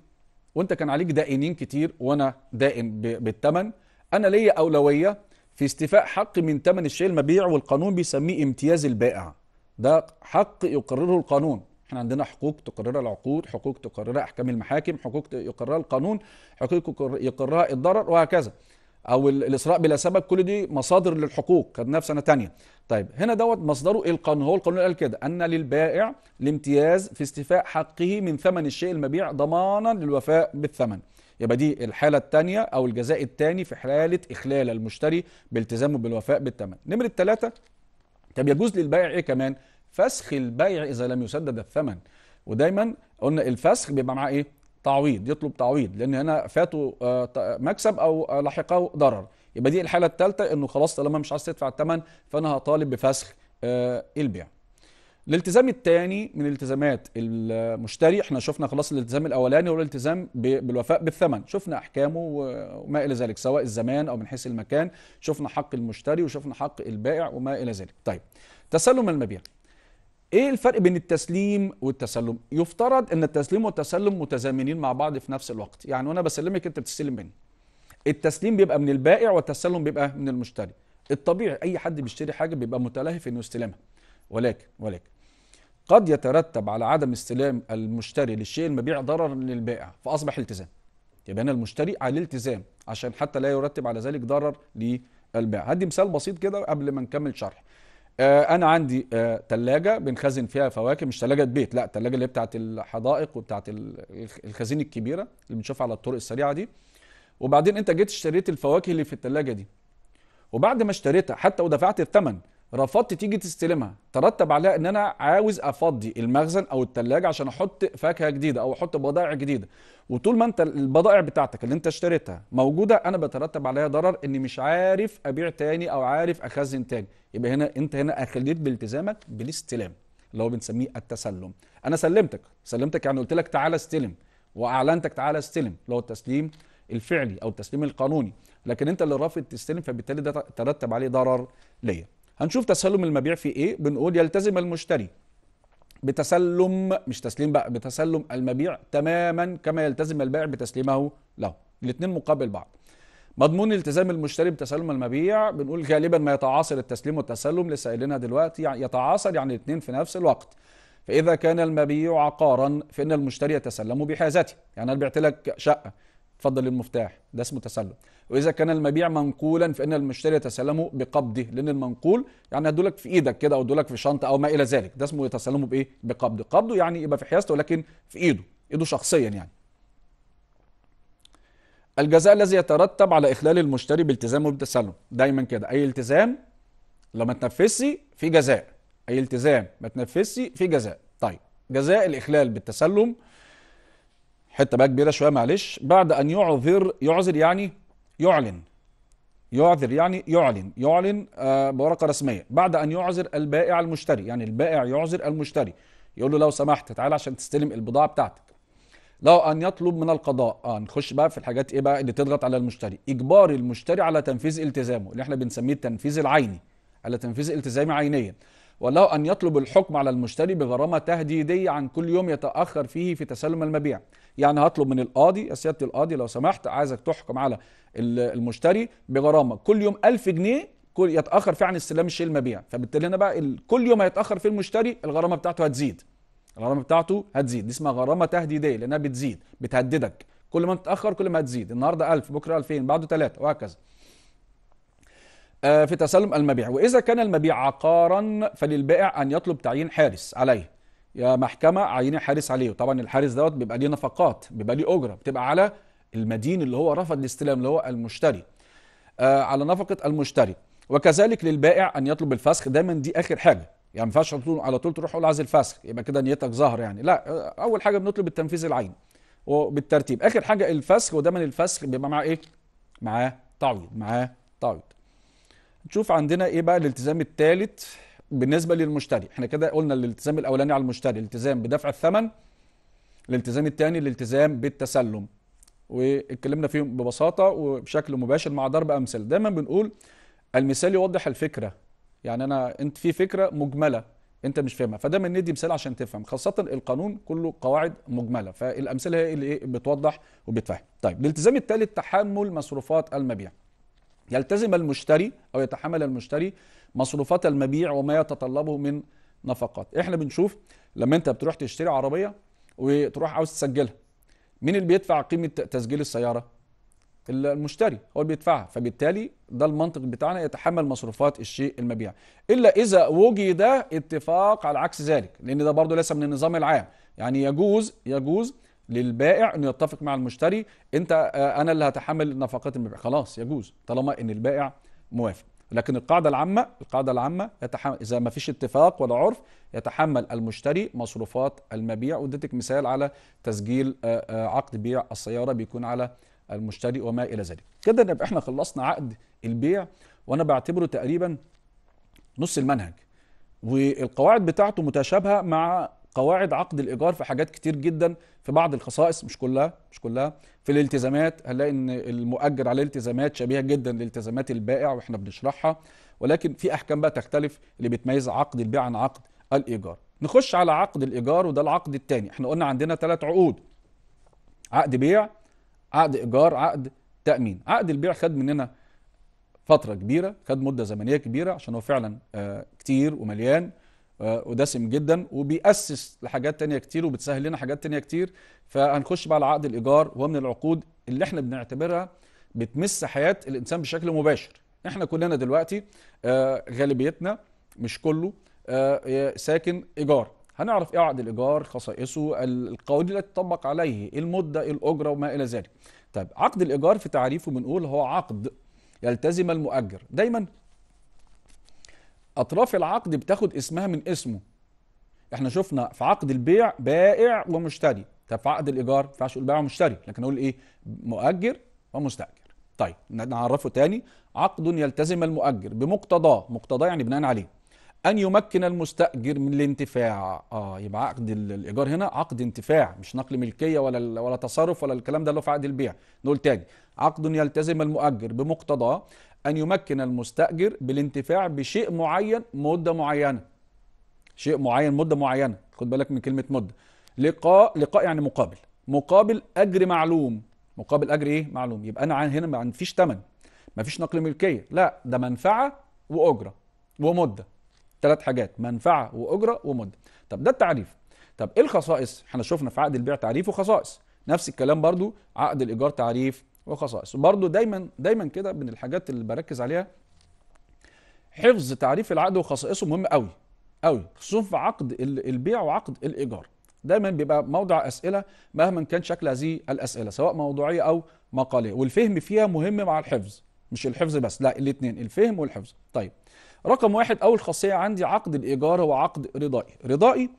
وانت كان عليك دائنين كتير وانا دائن بالثمن انا ليا اولوية في استيفاء حق من ثمن الشيء المبيع والقانون بيسميه امتياز البائع ده حق يقرره القانون احنا عندنا حقوق تقررها العقود حقوق تقررها احكام المحاكم حقوق يقررها القانون حقوق يقررها الضرر وهكذا او الاسراء بلا سبب كل دي مصادر للحقوق خدناها في سنه ثانيه طيب هنا دوت مصدره ايه القانون هو القانون قال كده ان للبائع الامتياز في استيفاء حقه من ثمن الشيء المبيع ضمانا للوفاء بالثمن يبقى دي الحالة الثانية أو الجزاء الثاني في حالة إخلال المشتري بالتزامه بالوفاء بالثمن. نمرة ثلاثة طب يجوز للبيع ايه كمان فسخ البيع اذا لم يسدد الثمن ودايما قلنا الفسخ بيبقى معاه ايه تعويض يطلب تعويض لان هنا فاته آه، مكسب او لحقه ضرر يبقى دي الحاله الثالثه انه خلاص طالما مش عايز تدفع الثمن فانا هطالب بفسخ آه، البيع الالتزام الثاني من التزامات المشتري احنا شفنا خلاص الالتزام الاولاني هو الالتزام بالوفاء بالثمن شفنا احكامه وما الى ذلك سواء الزمان او من حيث المكان شفنا حق المشتري وشفنا حق البائع وما الى ذلك طيب تسلم المبيع ايه الفرق بين التسليم والتسلم يفترض ان التسليم والتسلم متزامنين مع بعض في نفس الوقت يعني وانا بسلمك انت بتستلم مني التسليم بيبقى من البائع والتسلم بيبقى من المشتري الطبيعي اي حد بيشتري حاجه بيبقى متلهف انه يستلمها ولكن ولكن قد يترتب على عدم استلام المشتري للشيء المبيع ضررا للبائع فاصبح التزام يبقى هنا المشتري عليه التزام عشان حتى لا يرتب على ذلك ضرر للبائع هدي مثال بسيط كده قبل ما نكمل شرح آه، انا عندي آه، تلاجة بنخزن فيها فواكه مش تلاجة بيت لا تلاجة اللي بتاعت الحدائق وبتاعت الخزين الكبيره اللي بنشوفها على الطرق السريعه دي وبعدين انت جيت اشتريت الفواكه اللي في التلاجة دي وبعد ما اشتريتها حتى ودفعت الثمن رفضت تيجي تستلمها ترتب عليها ان انا عاوز افضي المخزن او الثلاجه عشان احط فاكهه جديده او احط بضائع جديده وطول ما انت البضائع بتاعتك اللي انت اشتريتها موجوده انا بترتب عليها ضرر اني مش عارف ابيع تاني او عارف اخزن تاني يبقى هنا انت هنا اخليت بالتزامك بالاستلام اللي هو بنسميه التسلم انا سلمتك سلمتك يعني قلت لك تعالى استلم واعلنتك تعالى استلم اللي هو التسليم الفعلي او التسليم القانوني لكن انت اللي رافض تستلم فبالتالي ده ترتب عليه ضرر ليا هنشوف تسلم المبيع في ايه بنقول يلتزم المشتري بتسلم مش تسليم بقى بتسلم المبيع تماما كما يلتزم البائع بتسليمه له الاثنين مقابل بعض مضمون التزام المشتري بتسلم المبيع بنقول غالبا ما يتعاصر التسليم والتسلم لسه قايلينها دلوقتي يعني يتعاصر يعني الاثنين في نفس الوقت فاذا كان المبيع عقارا فان المشتري يتسلم بحازته يعني انا بعت لك شقه اتفضل المفتاح ده اسمه تسلم واذا كان المبيع منقولا فان المشتري يتسلمه بقبضه لان المنقول يعني هدولك في ايدك كده او ادولك في شنطه او ما الى ذلك ده اسمه يتسلمه بايه بقبضه قبضه يعني يبقى في حيازته ولكن في ايده ايده شخصيا يعني الجزاء الذي يترتب على اخلال المشتري بالتزامه بالتسلم دايما كده اي التزام لما تنفذش في جزاء اي التزام ما تنفذش في جزاء طيب جزاء الاخلال بالتسلم حته بقى كبيره شويه معلش بعد ان يعذر يعذر يعني يعلن يعذر يعني يعلن يعلن آه بورقه رسميه بعد ان يعذر البائع المشتري يعني البائع يعذر المشتري يقول له لو سمحت تعالى عشان تستلم البضاعه بتاعتك لو ان يطلب من القضاء اه نخش بقى في الحاجات ايه بقى اللي تضغط على المشتري اجبار المشتري على تنفيذ التزامه اللي احنا بنسميه التنفيذ العيني على تنفيذ التزام عينيا ولو ان يطلب الحكم على المشتري بغرامه تهديديه عن كل يوم يتاخر فيه في تسلم المبيع يعني هطلب من القاضي يا سياده القاضي لو سمحت عايزك تحكم على المشتري بغرامه كل يوم 1000 جنيه كل يتاخر فيه عن استلام الشيء المبيع فبالتالي هنا بقى كل يوم هيتاخر فيه المشتري الغرامه بتاعته هتزيد الغرامه بتاعته هتزيد دي اسمها غرامه تهديديه لانها بتزيد بتهددك كل ما تتاخر كل ما هتزيد النهارده 1000 بكره 2000 بعده 3 وهكذا آه، في تسلم المبيع وإذا كان المبيع عقارا فللبائع أن يطلب تعيين حارس عليه يا محكمه عيني حارس عليه وطبعا الحارس دوت بيبقى ليه نفقات بيبقى ليه اجره بتبقى على المدين اللي هو رفض الاستلام اللي هو المشتري آه على نفقه المشتري وكذلك للبائع ان يطلب الفسخ دايما دي اخر حاجه يعني ما ينفعش على طول تروح تقول عايز الفسخ يبقى كده نيتك ظاهره يعني لا آه، اول حاجه بنطلب التنفيذ العين وبالترتيب اخر حاجه الفسخ ودايما الفسخ بيبقى معاه ايه معاه تعويض معاه تعويض نشوف عندنا ايه بقى الالتزام الثالث بالنسبه للمشتري احنا كده قلنا الالتزام الاولاني على المشتري الالتزام بدفع الثمن الالتزام الثاني الالتزام بالتسلم واتكلمنا فيهم ببساطه وبشكل مباشر مع ضرب امثله دايما بنقول المثال يوضح الفكره يعني انا انت في فكره مجمله انت مش فاهمها فدايما ندي مثال عشان تفهم خاصه القانون كله قواعد مجمله فالامثله هي اللي إيه، بتوضح وبتفهم طيب الالتزام الثالث تحمل مصروفات المبيع يلتزم المشتري او يتحمل المشتري مصروفات المبيع وما يتطلبه من نفقات احنا بنشوف لما انت بتروح تشتري عربيه وتروح عاوز تسجلها مين اللي بيدفع قيمه تسجيل السياره المشتري هو اللي بيدفعها فبالتالي ده المنطق بتاعنا يتحمل مصروفات الشيء المبيع الا اذا وجد اتفاق على عكس ذلك لان ده برضه ليس من النظام العام يعني يجوز يجوز للبائع انه يتفق مع المشتري انت آه، انا اللي هتحمل نفقات المبيع خلاص يجوز طالما ان البائع موافق لكن القاعدة العامة القاعدة العامة يتحمل إذا ما فيش اتفاق ولا عرف يتحمل المشتري مصروفات المبيع واديتك مثال على تسجيل آه، آه، عقد بيع السيارة بيكون على المشتري وما إلى ذلك كده نبقى احنا خلصنا عقد البيع وأنا بعتبره تقريبا نص المنهج والقواعد بتاعته متشابهة مع قواعد عقد الايجار في حاجات كتير جدا في بعض الخصائص مش كلها مش كلها في الالتزامات هنلاقي ان المؤجر عليه التزامات شبيهه جدا لالتزامات البائع واحنا بنشرحها ولكن في احكام بقى تختلف اللي بتميز عقد البيع عن عقد الايجار نخش على عقد الايجار وده العقد الثاني احنا قلنا عندنا ثلاث عقود عقد بيع عقد ايجار عقد تامين عقد البيع خد مننا فتره كبيره خد مده زمنيه كبيره عشان هو فعلا آه، كتير ومليان آه، ودسم جدا وبيأسس لحاجات تانية كتير وبتسهل لنا حاجات تانية كتير فهنخش بقى على عقد الإيجار وهو من العقود اللي احنا بنعتبرها بتمس حياة الإنسان بشكل مباشر احنا كلنا دلوقتي آه، غالبيتنا مش كله آه، ساكن إيجار هنعرف ايه عقد الايجار خصائصه القوانين التي تطبق عليه المده الاجره وما الى ذلك طيب عقد الايجار في تعريفه بنقول هو عقد يلتزم المؤجر دايما اطراف العقد بتاخد اسمها من اسمه احنا شفنا في عقد البيع بائع ومشتري طب في عقد الايجار ما ينفعش اقول بائع ومشتري لكن اقول ايه مؤجر ومستاجر طيب نعرفه تاني عقد يلتزم المؤجر بمقتضاه مقتضاه يعني بناء عليه ان يمكن المستاجر من الانتفاع اه يبقى عقد الايجار هنا عقد انتفاع مش نقل ملكيه ولا ولا تصرف ولا الكلام ده اللي هو في عقد البيع نقول تاني عقد يلتزم المؤجر بمقتضاه أن يمكن المستأجر بالانتفاع بشيء معين مدة معينة شيء معين مدة معينة خد بالك من كلمة مدة لقاء لقاء يعني مقابل مقابل أجر معلوم مقابل أجر إيه معلوم يبقى أنا هنا ما فيش تمن ما فيش نقل ملكية لا ده منفعة وأجرة ومدة ثلاث حاجات منفعة وأجرة ومدة طب ده التعريف طب ايه الخصائص احنا شفنا في عقد البيع تعريف وخصائص نفس الكلام برضو عقد الايجار تعريف وخصائص برضو دايما دايما كده من الحاجات اللي بركز عليها حفظ تعريف العقد وخصائصه مهم قوي قوي خصوصا في عقد البيع وعقد الايجار دايما بيبقى موضع اسئله مهما كان شكل هذه الاسئله سواء موضوعيه او مقاليه والفهم فيها مهم مع الحفظ مش الحفظ بس لا الاثنين الفهم والحفظ طيب رقم واحد اول خاصيه عندي عقد الايجار هو عقد رضائي رضائي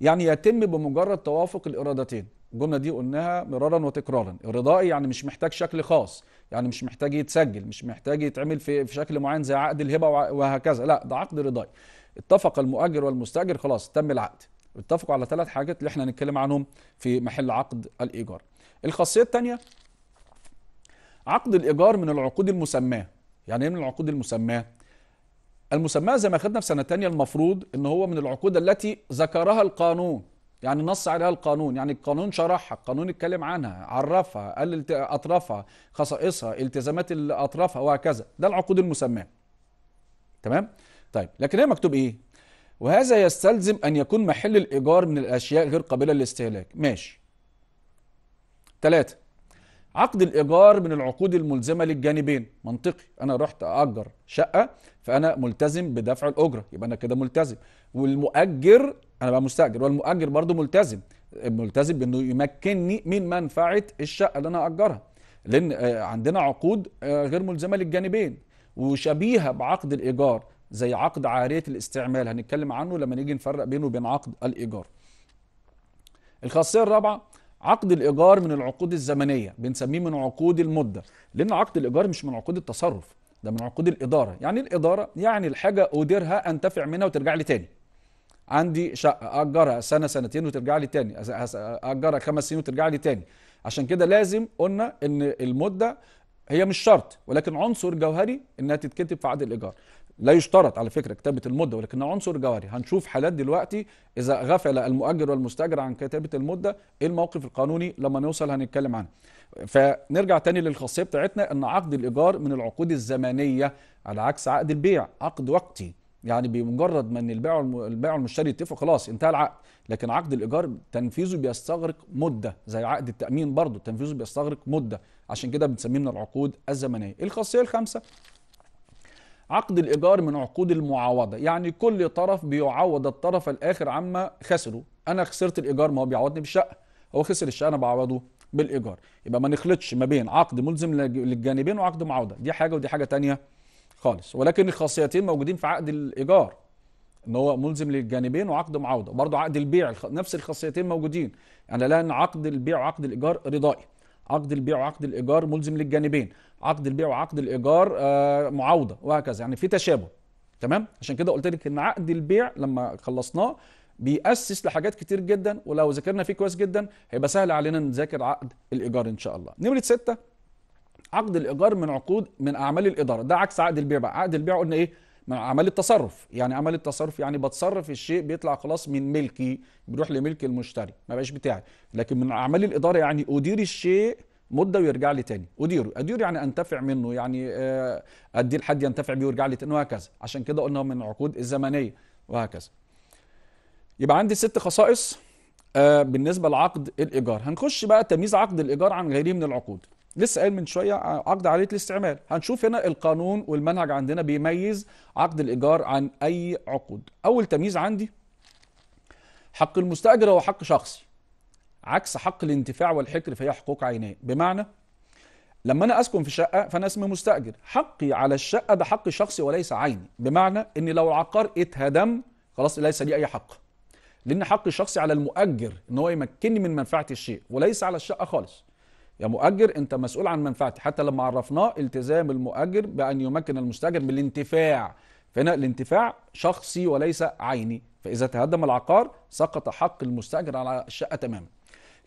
يعني يتم بمجرد توافق الارادتين الجمله دي قلناها مرارا وتكرارا الرضائي يعني مش محتاج شكل خاص يعني مش محتاج يتسجل مش محتاج يتعمل في في شكل معين زي عقد الهبه وهكذا لا ده عقد رضائي اتفق المؤجر والمستاجر خلاص تم العقد اتفقوا على ثلاث حاجات اللي احنا هنتكلم عنهم في محل عقد الايجار الخاصيه الثانيه عقد الايجار من العقود المسماه يعني ايه من العقود المسماه المسماه زي ما خدنا في سنه تانية المفروض ان هو من العقود التي ذكرها القانون يعني نص عليها القانون يعني القانون شرحها القانون اتكلم عنها عرفها قال اطرافها خصائصها التزامات اطرافها وهكذا ده العقود المسماه تمام طيب لكن هي مكتوب ايه وهذا يستلزم ان يكون محل الايجار من الاشياء غير قابله للاستهلاك ماشي ثلاثة عقد الايجار من العقود الملزمه للجانبين منطقي انا رحت اجر شقه فانا ملتزم بدفع الاجره يبقى انا كده ملتزم والمؤجر انا بقى مستاجر والمؤجر برضو ملتزم ملتزم بانه يمكنني من منفعه الشقه اللي انا هاجرها لان آه، عندنا عقود آه، غير ملزمه للجانبين وشبيهه بعقد الايجار زي عقد عاريه الاستعمال هنتكلم عنه لما نيجي نفرق بينه وبين عقد الايجار الخاصيه الرابعه عقد الايجار من العقود الزمنيه بنسميه من عقود المده لان عقد الايجار مش من عقود التصرف ده من عقود الاداره يعني الاداره يعني الحاجه اديرها انتفع منها وترجع لي تاني عندي شقه اجرها سنه سنتين وترجع لي تاني اجرها خمس سنين وترجع لي تاني عشان كده لازم قلنا ان المده هي مش شرط ولكن عنصر جوهري انها تتكتب في عقد الايجار لا يشترط على فكره كتابه المده ولكنها عنصر جوهري هنشوف حالات دلوقتي اذا غفل المؤجر والمستاجر عن كتابه المده ايه الموقف القانوني لما نوصل هنتكلم عنه فنرجع تاني للخاصيه بتاعتنا ان عقد الايجار من العقود الزمنيه على عكس عقد البيع عقد وقتي يعني بمجرد ما ان البائع البائع والمشتري يتفقوا خلاص انتهى العقد لكن عقد الايجار تنفيذه بيستغرق مده زي عقد التامين برضه تنفيذه بيستغرق مده عشان كده بنسميه من العقود الزمنيه الخاصيه الخامسه عقد الايجار من عقود المعاوضه يعني كل طرف بيعوض الطرف الاخر عما خسره انا خسرت الايجار ما هو بيعوضني بالشقه هو خسر الشقه انا بعوضه بالايجار يبقى ما نخلطش ما بين عقد ملزم للجانبين وعقد معاوضه دي حاجه ودي حاجه ثانيه خالص ولكن الخاصيتين موجودين في عقد الايجار ان هو ملزم للجانبين وعقد معاوضه برضه عقد البيع نفس الخاصيتين موجودين يعني ان عقد البيع وعقد الايجار رضائي عقد البيع وعقد الايجار ملزم للجانبين عقد البيع وعقد الايجار آه، معاوضه وهكذا يعني في تشابه تمام عشان كده قلت لك ان عقد البيع لما خلصناه بيأسس لحاجات كتير جدا ولو ذاكرنا فيه كويس جدا هيبقى سهل علينا نذاكر عقد الايجار ان شاء الله نمره 6 عقد الايجار من عقود من اعمال الاداره ده عكس عقد البيع بقى عقد البيع قلنا ايه من اعمال التصرف يعني عمل التصرف يعني بتصرف الشيء بيطلع خلاص من ملكي بيروح لملك المشتري ما بقاش بتاعي لكن من اعمال الاداره يعني ادير الشيء مده ويرجع لي تاني اديره اديره يعني انتفع منه يعني آه، اديه لحد ينتفع بيه ويرجع لي تاني وهكذا عشان كده قلنا من العقود الزمنيه وهكذا يبقى عندي ست خصائص آه، بالنسبه لعقد الايجار هنخش بقى تمييز عقد الايجار عن غيره من العقود لسه قايل من شويه عقد عاليه الاستعمال هنشوف هنا القانون والمنهج عندنا بيميز عقد الايجار عن اي عقود اول تمييز عندي حق المستاجر هو حق شخصي عكس حق الانتفاع والحكر فهي حقوق عينيه بمعنى لما انا اسكن في شقه فانا اسمي مستاجر حقي على الشقه ده حق شخصي وليس عيني بمعنى ان لو العقار اتهدم خلاص ليس لي اي حق لان حقي الشخصي على المؤجر ان هو يمكنني من منفعه الشيء وليس على الشقه خالص يا مؤجر انت مسؤول عن منفعتي حتى لما عرفناه التزام المؤجر بان يمكن المستاجر بالانتفاع فهنا الانتفاع شخصي وليس عيني فاذا تهدم العقار سقط حق المستاجر على الشقه تماما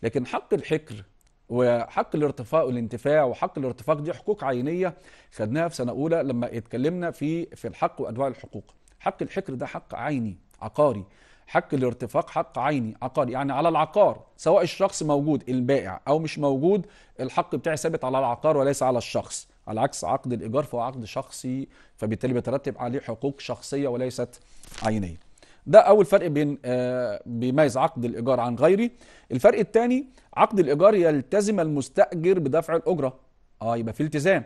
لكن حق الحكر وحق الارتفاع والانتفاع وحق الارتفاق دي حقوق عينيه خدناها في سنه اولى لما اتكلمنا في في الحق وانواع الحقوق حق الحكر ده حق عيني عقاري حق الارتفاق حق عيني عقاري يعني على العقار سواء الشخص موجود البائع او مش موجود الحق بتاعي ثابت على العقار وليس على الشخص على عكس عقد الايجار فهو عقد شخصي فبالتالي بترتب عليه حقوق شخصيه وليست عينيه ده اول فرق بين آه بيميز عقد الايجار عن غيره الفرق الثاني عقد الايجار يلتزم المستاجر بدفع الاجره اه يبقى في التزام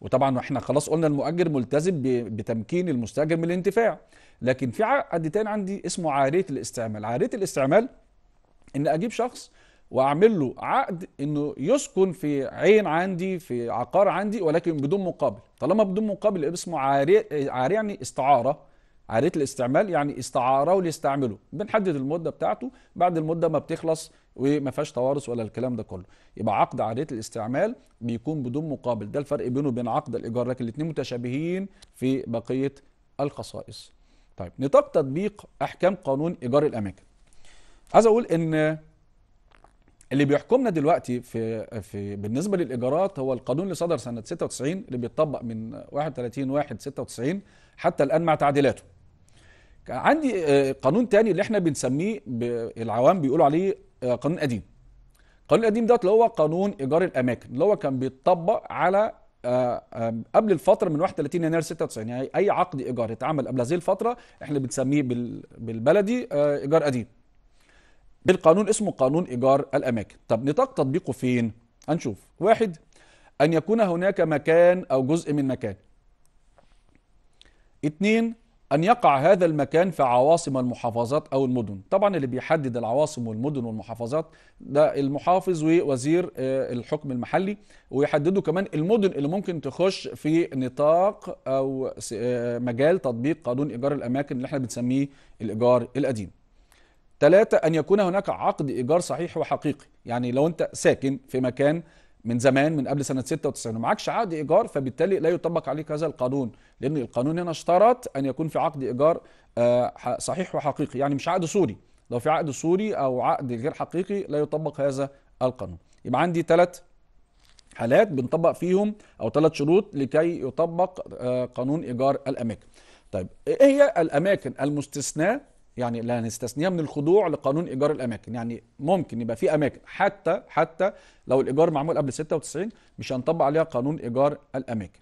وطبعا احنا خلاص قلنا المؤجر ملتزم بتمكين المستاجر من الانتفاع لكن في عقد تاني عندي اسمه عاريه الاستعمال عاريه الاستعمال ان اجيب شخص واعمل له عقد انه يسكن في عين عندي في عقار عندي ولكن بدون مقابل طالما بدون مقابل اسمه عاريه عاريه يعني استعاره عادة الاستعمال يعني استعاره ليستعمله بنحدد المدة بتاعته بعد المدة ما بتخلص وما فيهاش توارث ولا الكلام ده كله يبقى عقد عادية الاستعمال بيكون بدون مقابل ده الفرق بينه وبين عقد الإيجار لكن الاثنين متشابهين في بقية الخصائص طيب نطاق تطبيق أحكام قانون إيجار الأماكن عايز أقول إن اللي بيحكمنا دلوقتي في في بالنسبه للايجارات هو القانون اللي صدر سنه 96 اللي بيطبق من 31 1 96 حتى الان مع تعديلاته عندي آه، قانون تاني اللي احنا بنسميه العوام بيقولوا عليه آه، قانون قديم القانون القديم دوت اللي هو قانون ايجار الاماكن اللي هو كان بيتطبق على آه، قبل الفتره من 31 يناير 96 يعني اي عقد ايجار اتعمل قبل هذه الفتره احنا بنسميه بالبلدي ايجار قديم بالقانون اسمه قانون ايجار الاماكن طب نطاق تطبيقه فين هنشوف واحد ان يكون هناك مكان او جزء من مكان اتنين أن يقع هذا المكان في عواصم المحافظات أو المدن طبعا اللي بيحدد العواصم والمدن والمحافظات ده المحافظ ووزير آه، الحكم المحلي ويحددوا كمان المدن اللي ممكن تخش في نطاق أو آه، مجال تطبيق قانون إيجار الأماكن اللي احنا بنسميه الإيجار القديم ثلاثة أن يكون هناك عقد إيجار صحيح وحقيقي يعني لو أنت ساكن في مكان من زمان من قبل سنه 96 ومعكش عقد ايجار فبالتالي لا يطبق عليك هذا القانون لان القانون هنا اشترط ان يكون في عقد ايجار آه، صحيح وحقيقي يعني مش عقد سوري لو في عقد سوري او عقد غير حقيقي لا يطبق هذا القانون يبقى عندي ثلاث حالات بنطبق فيهم او ثلاث شروط لكي يطبق آه، قانون ايجار الاماكن طيب ايه هي الاماكن المستثناه يعني لا نستثنيها من الخضوع لقانون ايجار الاماكن يعني ممكن يبقى في اماكن حتى حتى لو الايجار معمول قبل 96 مش هنطبق عليها قانون ايجار الاماكن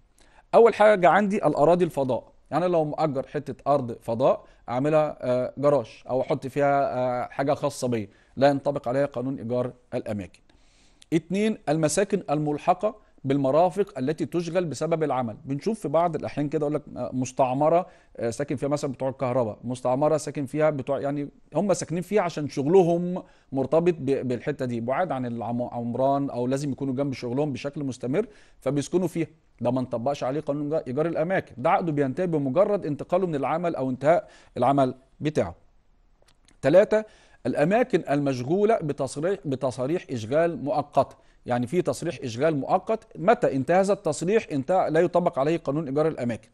اول حاجه عندي الاراضي الفضاء يعني لو مأجر حتة أرض فضاء أعملها آه، جراج أو أحط فيها آه، حاجة خاصة بيا لا ينطبق عليها قانون إيجار الأماكن. اتنين المساكن الملحقة بالمرافق التي تشغل بسبب العمل بنشوف في بعض الاحيان كده اقول لك آه، مستعمره آه، ساكن فيها مثلا بتوع الكهرباء مستعمره ساكن فيها بتوع يعني هم ساكنين فيها عشان شغلهم مرتبط بالحته دي بعاد عن العمران او لازم يكونوا جنب شغلهم بشكل مستمر فبيسكنوا فيها ده ما نطبقش عليه قانون ايجار الاماكن ده عقده بينتهي بمجرد انتقاله من العمل او انتهاء العمل بتاعه ثلاثة الأماكن المشغولة بتصريح, بتصريح إشغال مؤقتة يعني في تصريح إشغال مؤقت متى انتهى هذا التصريح انتهى لا يطبق عليه قانون إيجار الأماكن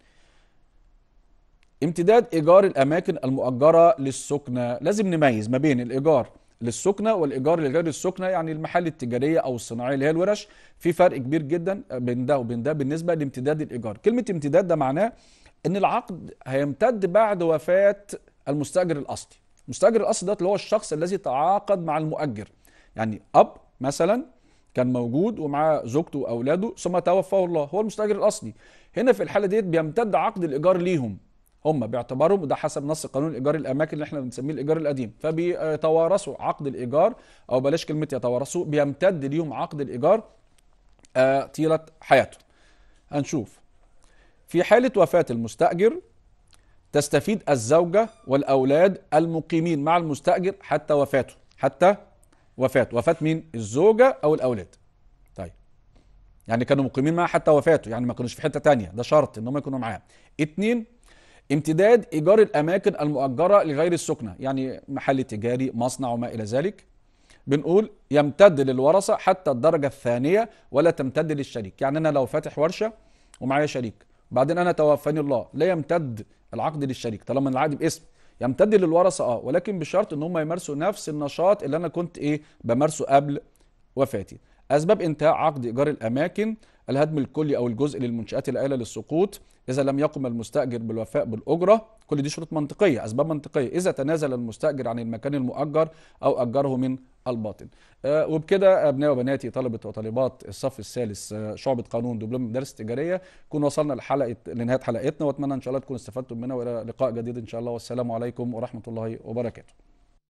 امتداد إيجار الأماكن المؤجرة للسكنة لازم نميز ما بين الإيجار للسكنة والإيجار لغير السكنة يعني المحل التجارية أو الصناعية اللي هي الورش في فرق كبير جدا بين ده وبين ده بالنسبة لامتداد الإيجار كلمة امتداد ده معناه ان العقد هيمتد بعد وفاه المستاجر الاصلي المستاجر الاصلي ده اللي هو الشخص الذي تعاقد مع المؤجر يعني اب مثلا كان موجود ومعاه زوجته واولاده ثم توفاه الله هو المستاجر الاصلي هنا في الحاله ديت بيمتد عقد الايجار ليهم هم باعتبارهم وده حسب نص قانون الايجار الاماكن اللي احنا بنسميه الايجار القديم فبيتوارثوا عقد الايجار او بلاش كلمه يتوارثوا بيمتد ليهم عقد الايجار آه، طيله حياته هنشوف في حاله وفاه المستاجر تستفيد الزوجه والاولاد المقيمين مع المستاجر حتى وفاته حتى وفاة وفاة مين الزوجة أو الأولاد طيب يعني كانوا مقيمين معاه حتى وفاته يعني ما كانوش في حتة تانية ده شرط إن هم يكونوا معاه اتنين امتداد إيجار الأماكن المؤجرة لغير السكنة يعني محل تجاري مصنع وما إلى ذلك بنقول يمتد للورثة حتى الدرجة الثانية ولا تمتد للشريك يعني أنا لو فاتح ورشة ومعايا شريك بعدين أنا توفاني الله لا يمتد العقد للشريك طالما العقد باسم يمتد للورثه اه ولكن بشرط ان هم يمارسوا نفس النشاط اللي انا كنت ايه بمارسه قبل وفاتي اسباب انتهاء عقد ايجار الاماكن الهدم الكلي او الجزء للمنشات الآلة للسقوط اذا لم يقم المستاجر بالوفاء بالاجره كل دي شروط منطقيه اسباب منطقيه اذا تنازل المستاجر عن المكان المؤجر او اجره من الباطن آه، وبكده أبناء وبناتي طلبة وطالبات الصف الثالث آه، شعبة قانون دبلوم مدارس التجارية كون وصلنا لحلقة لنهاية حلقتنا وأتمنى إن شاء الله تكونوا استفدتم منها وإلى لقاء جديد إن شاء الله والسلام عليكم ورحمة الله وبركاته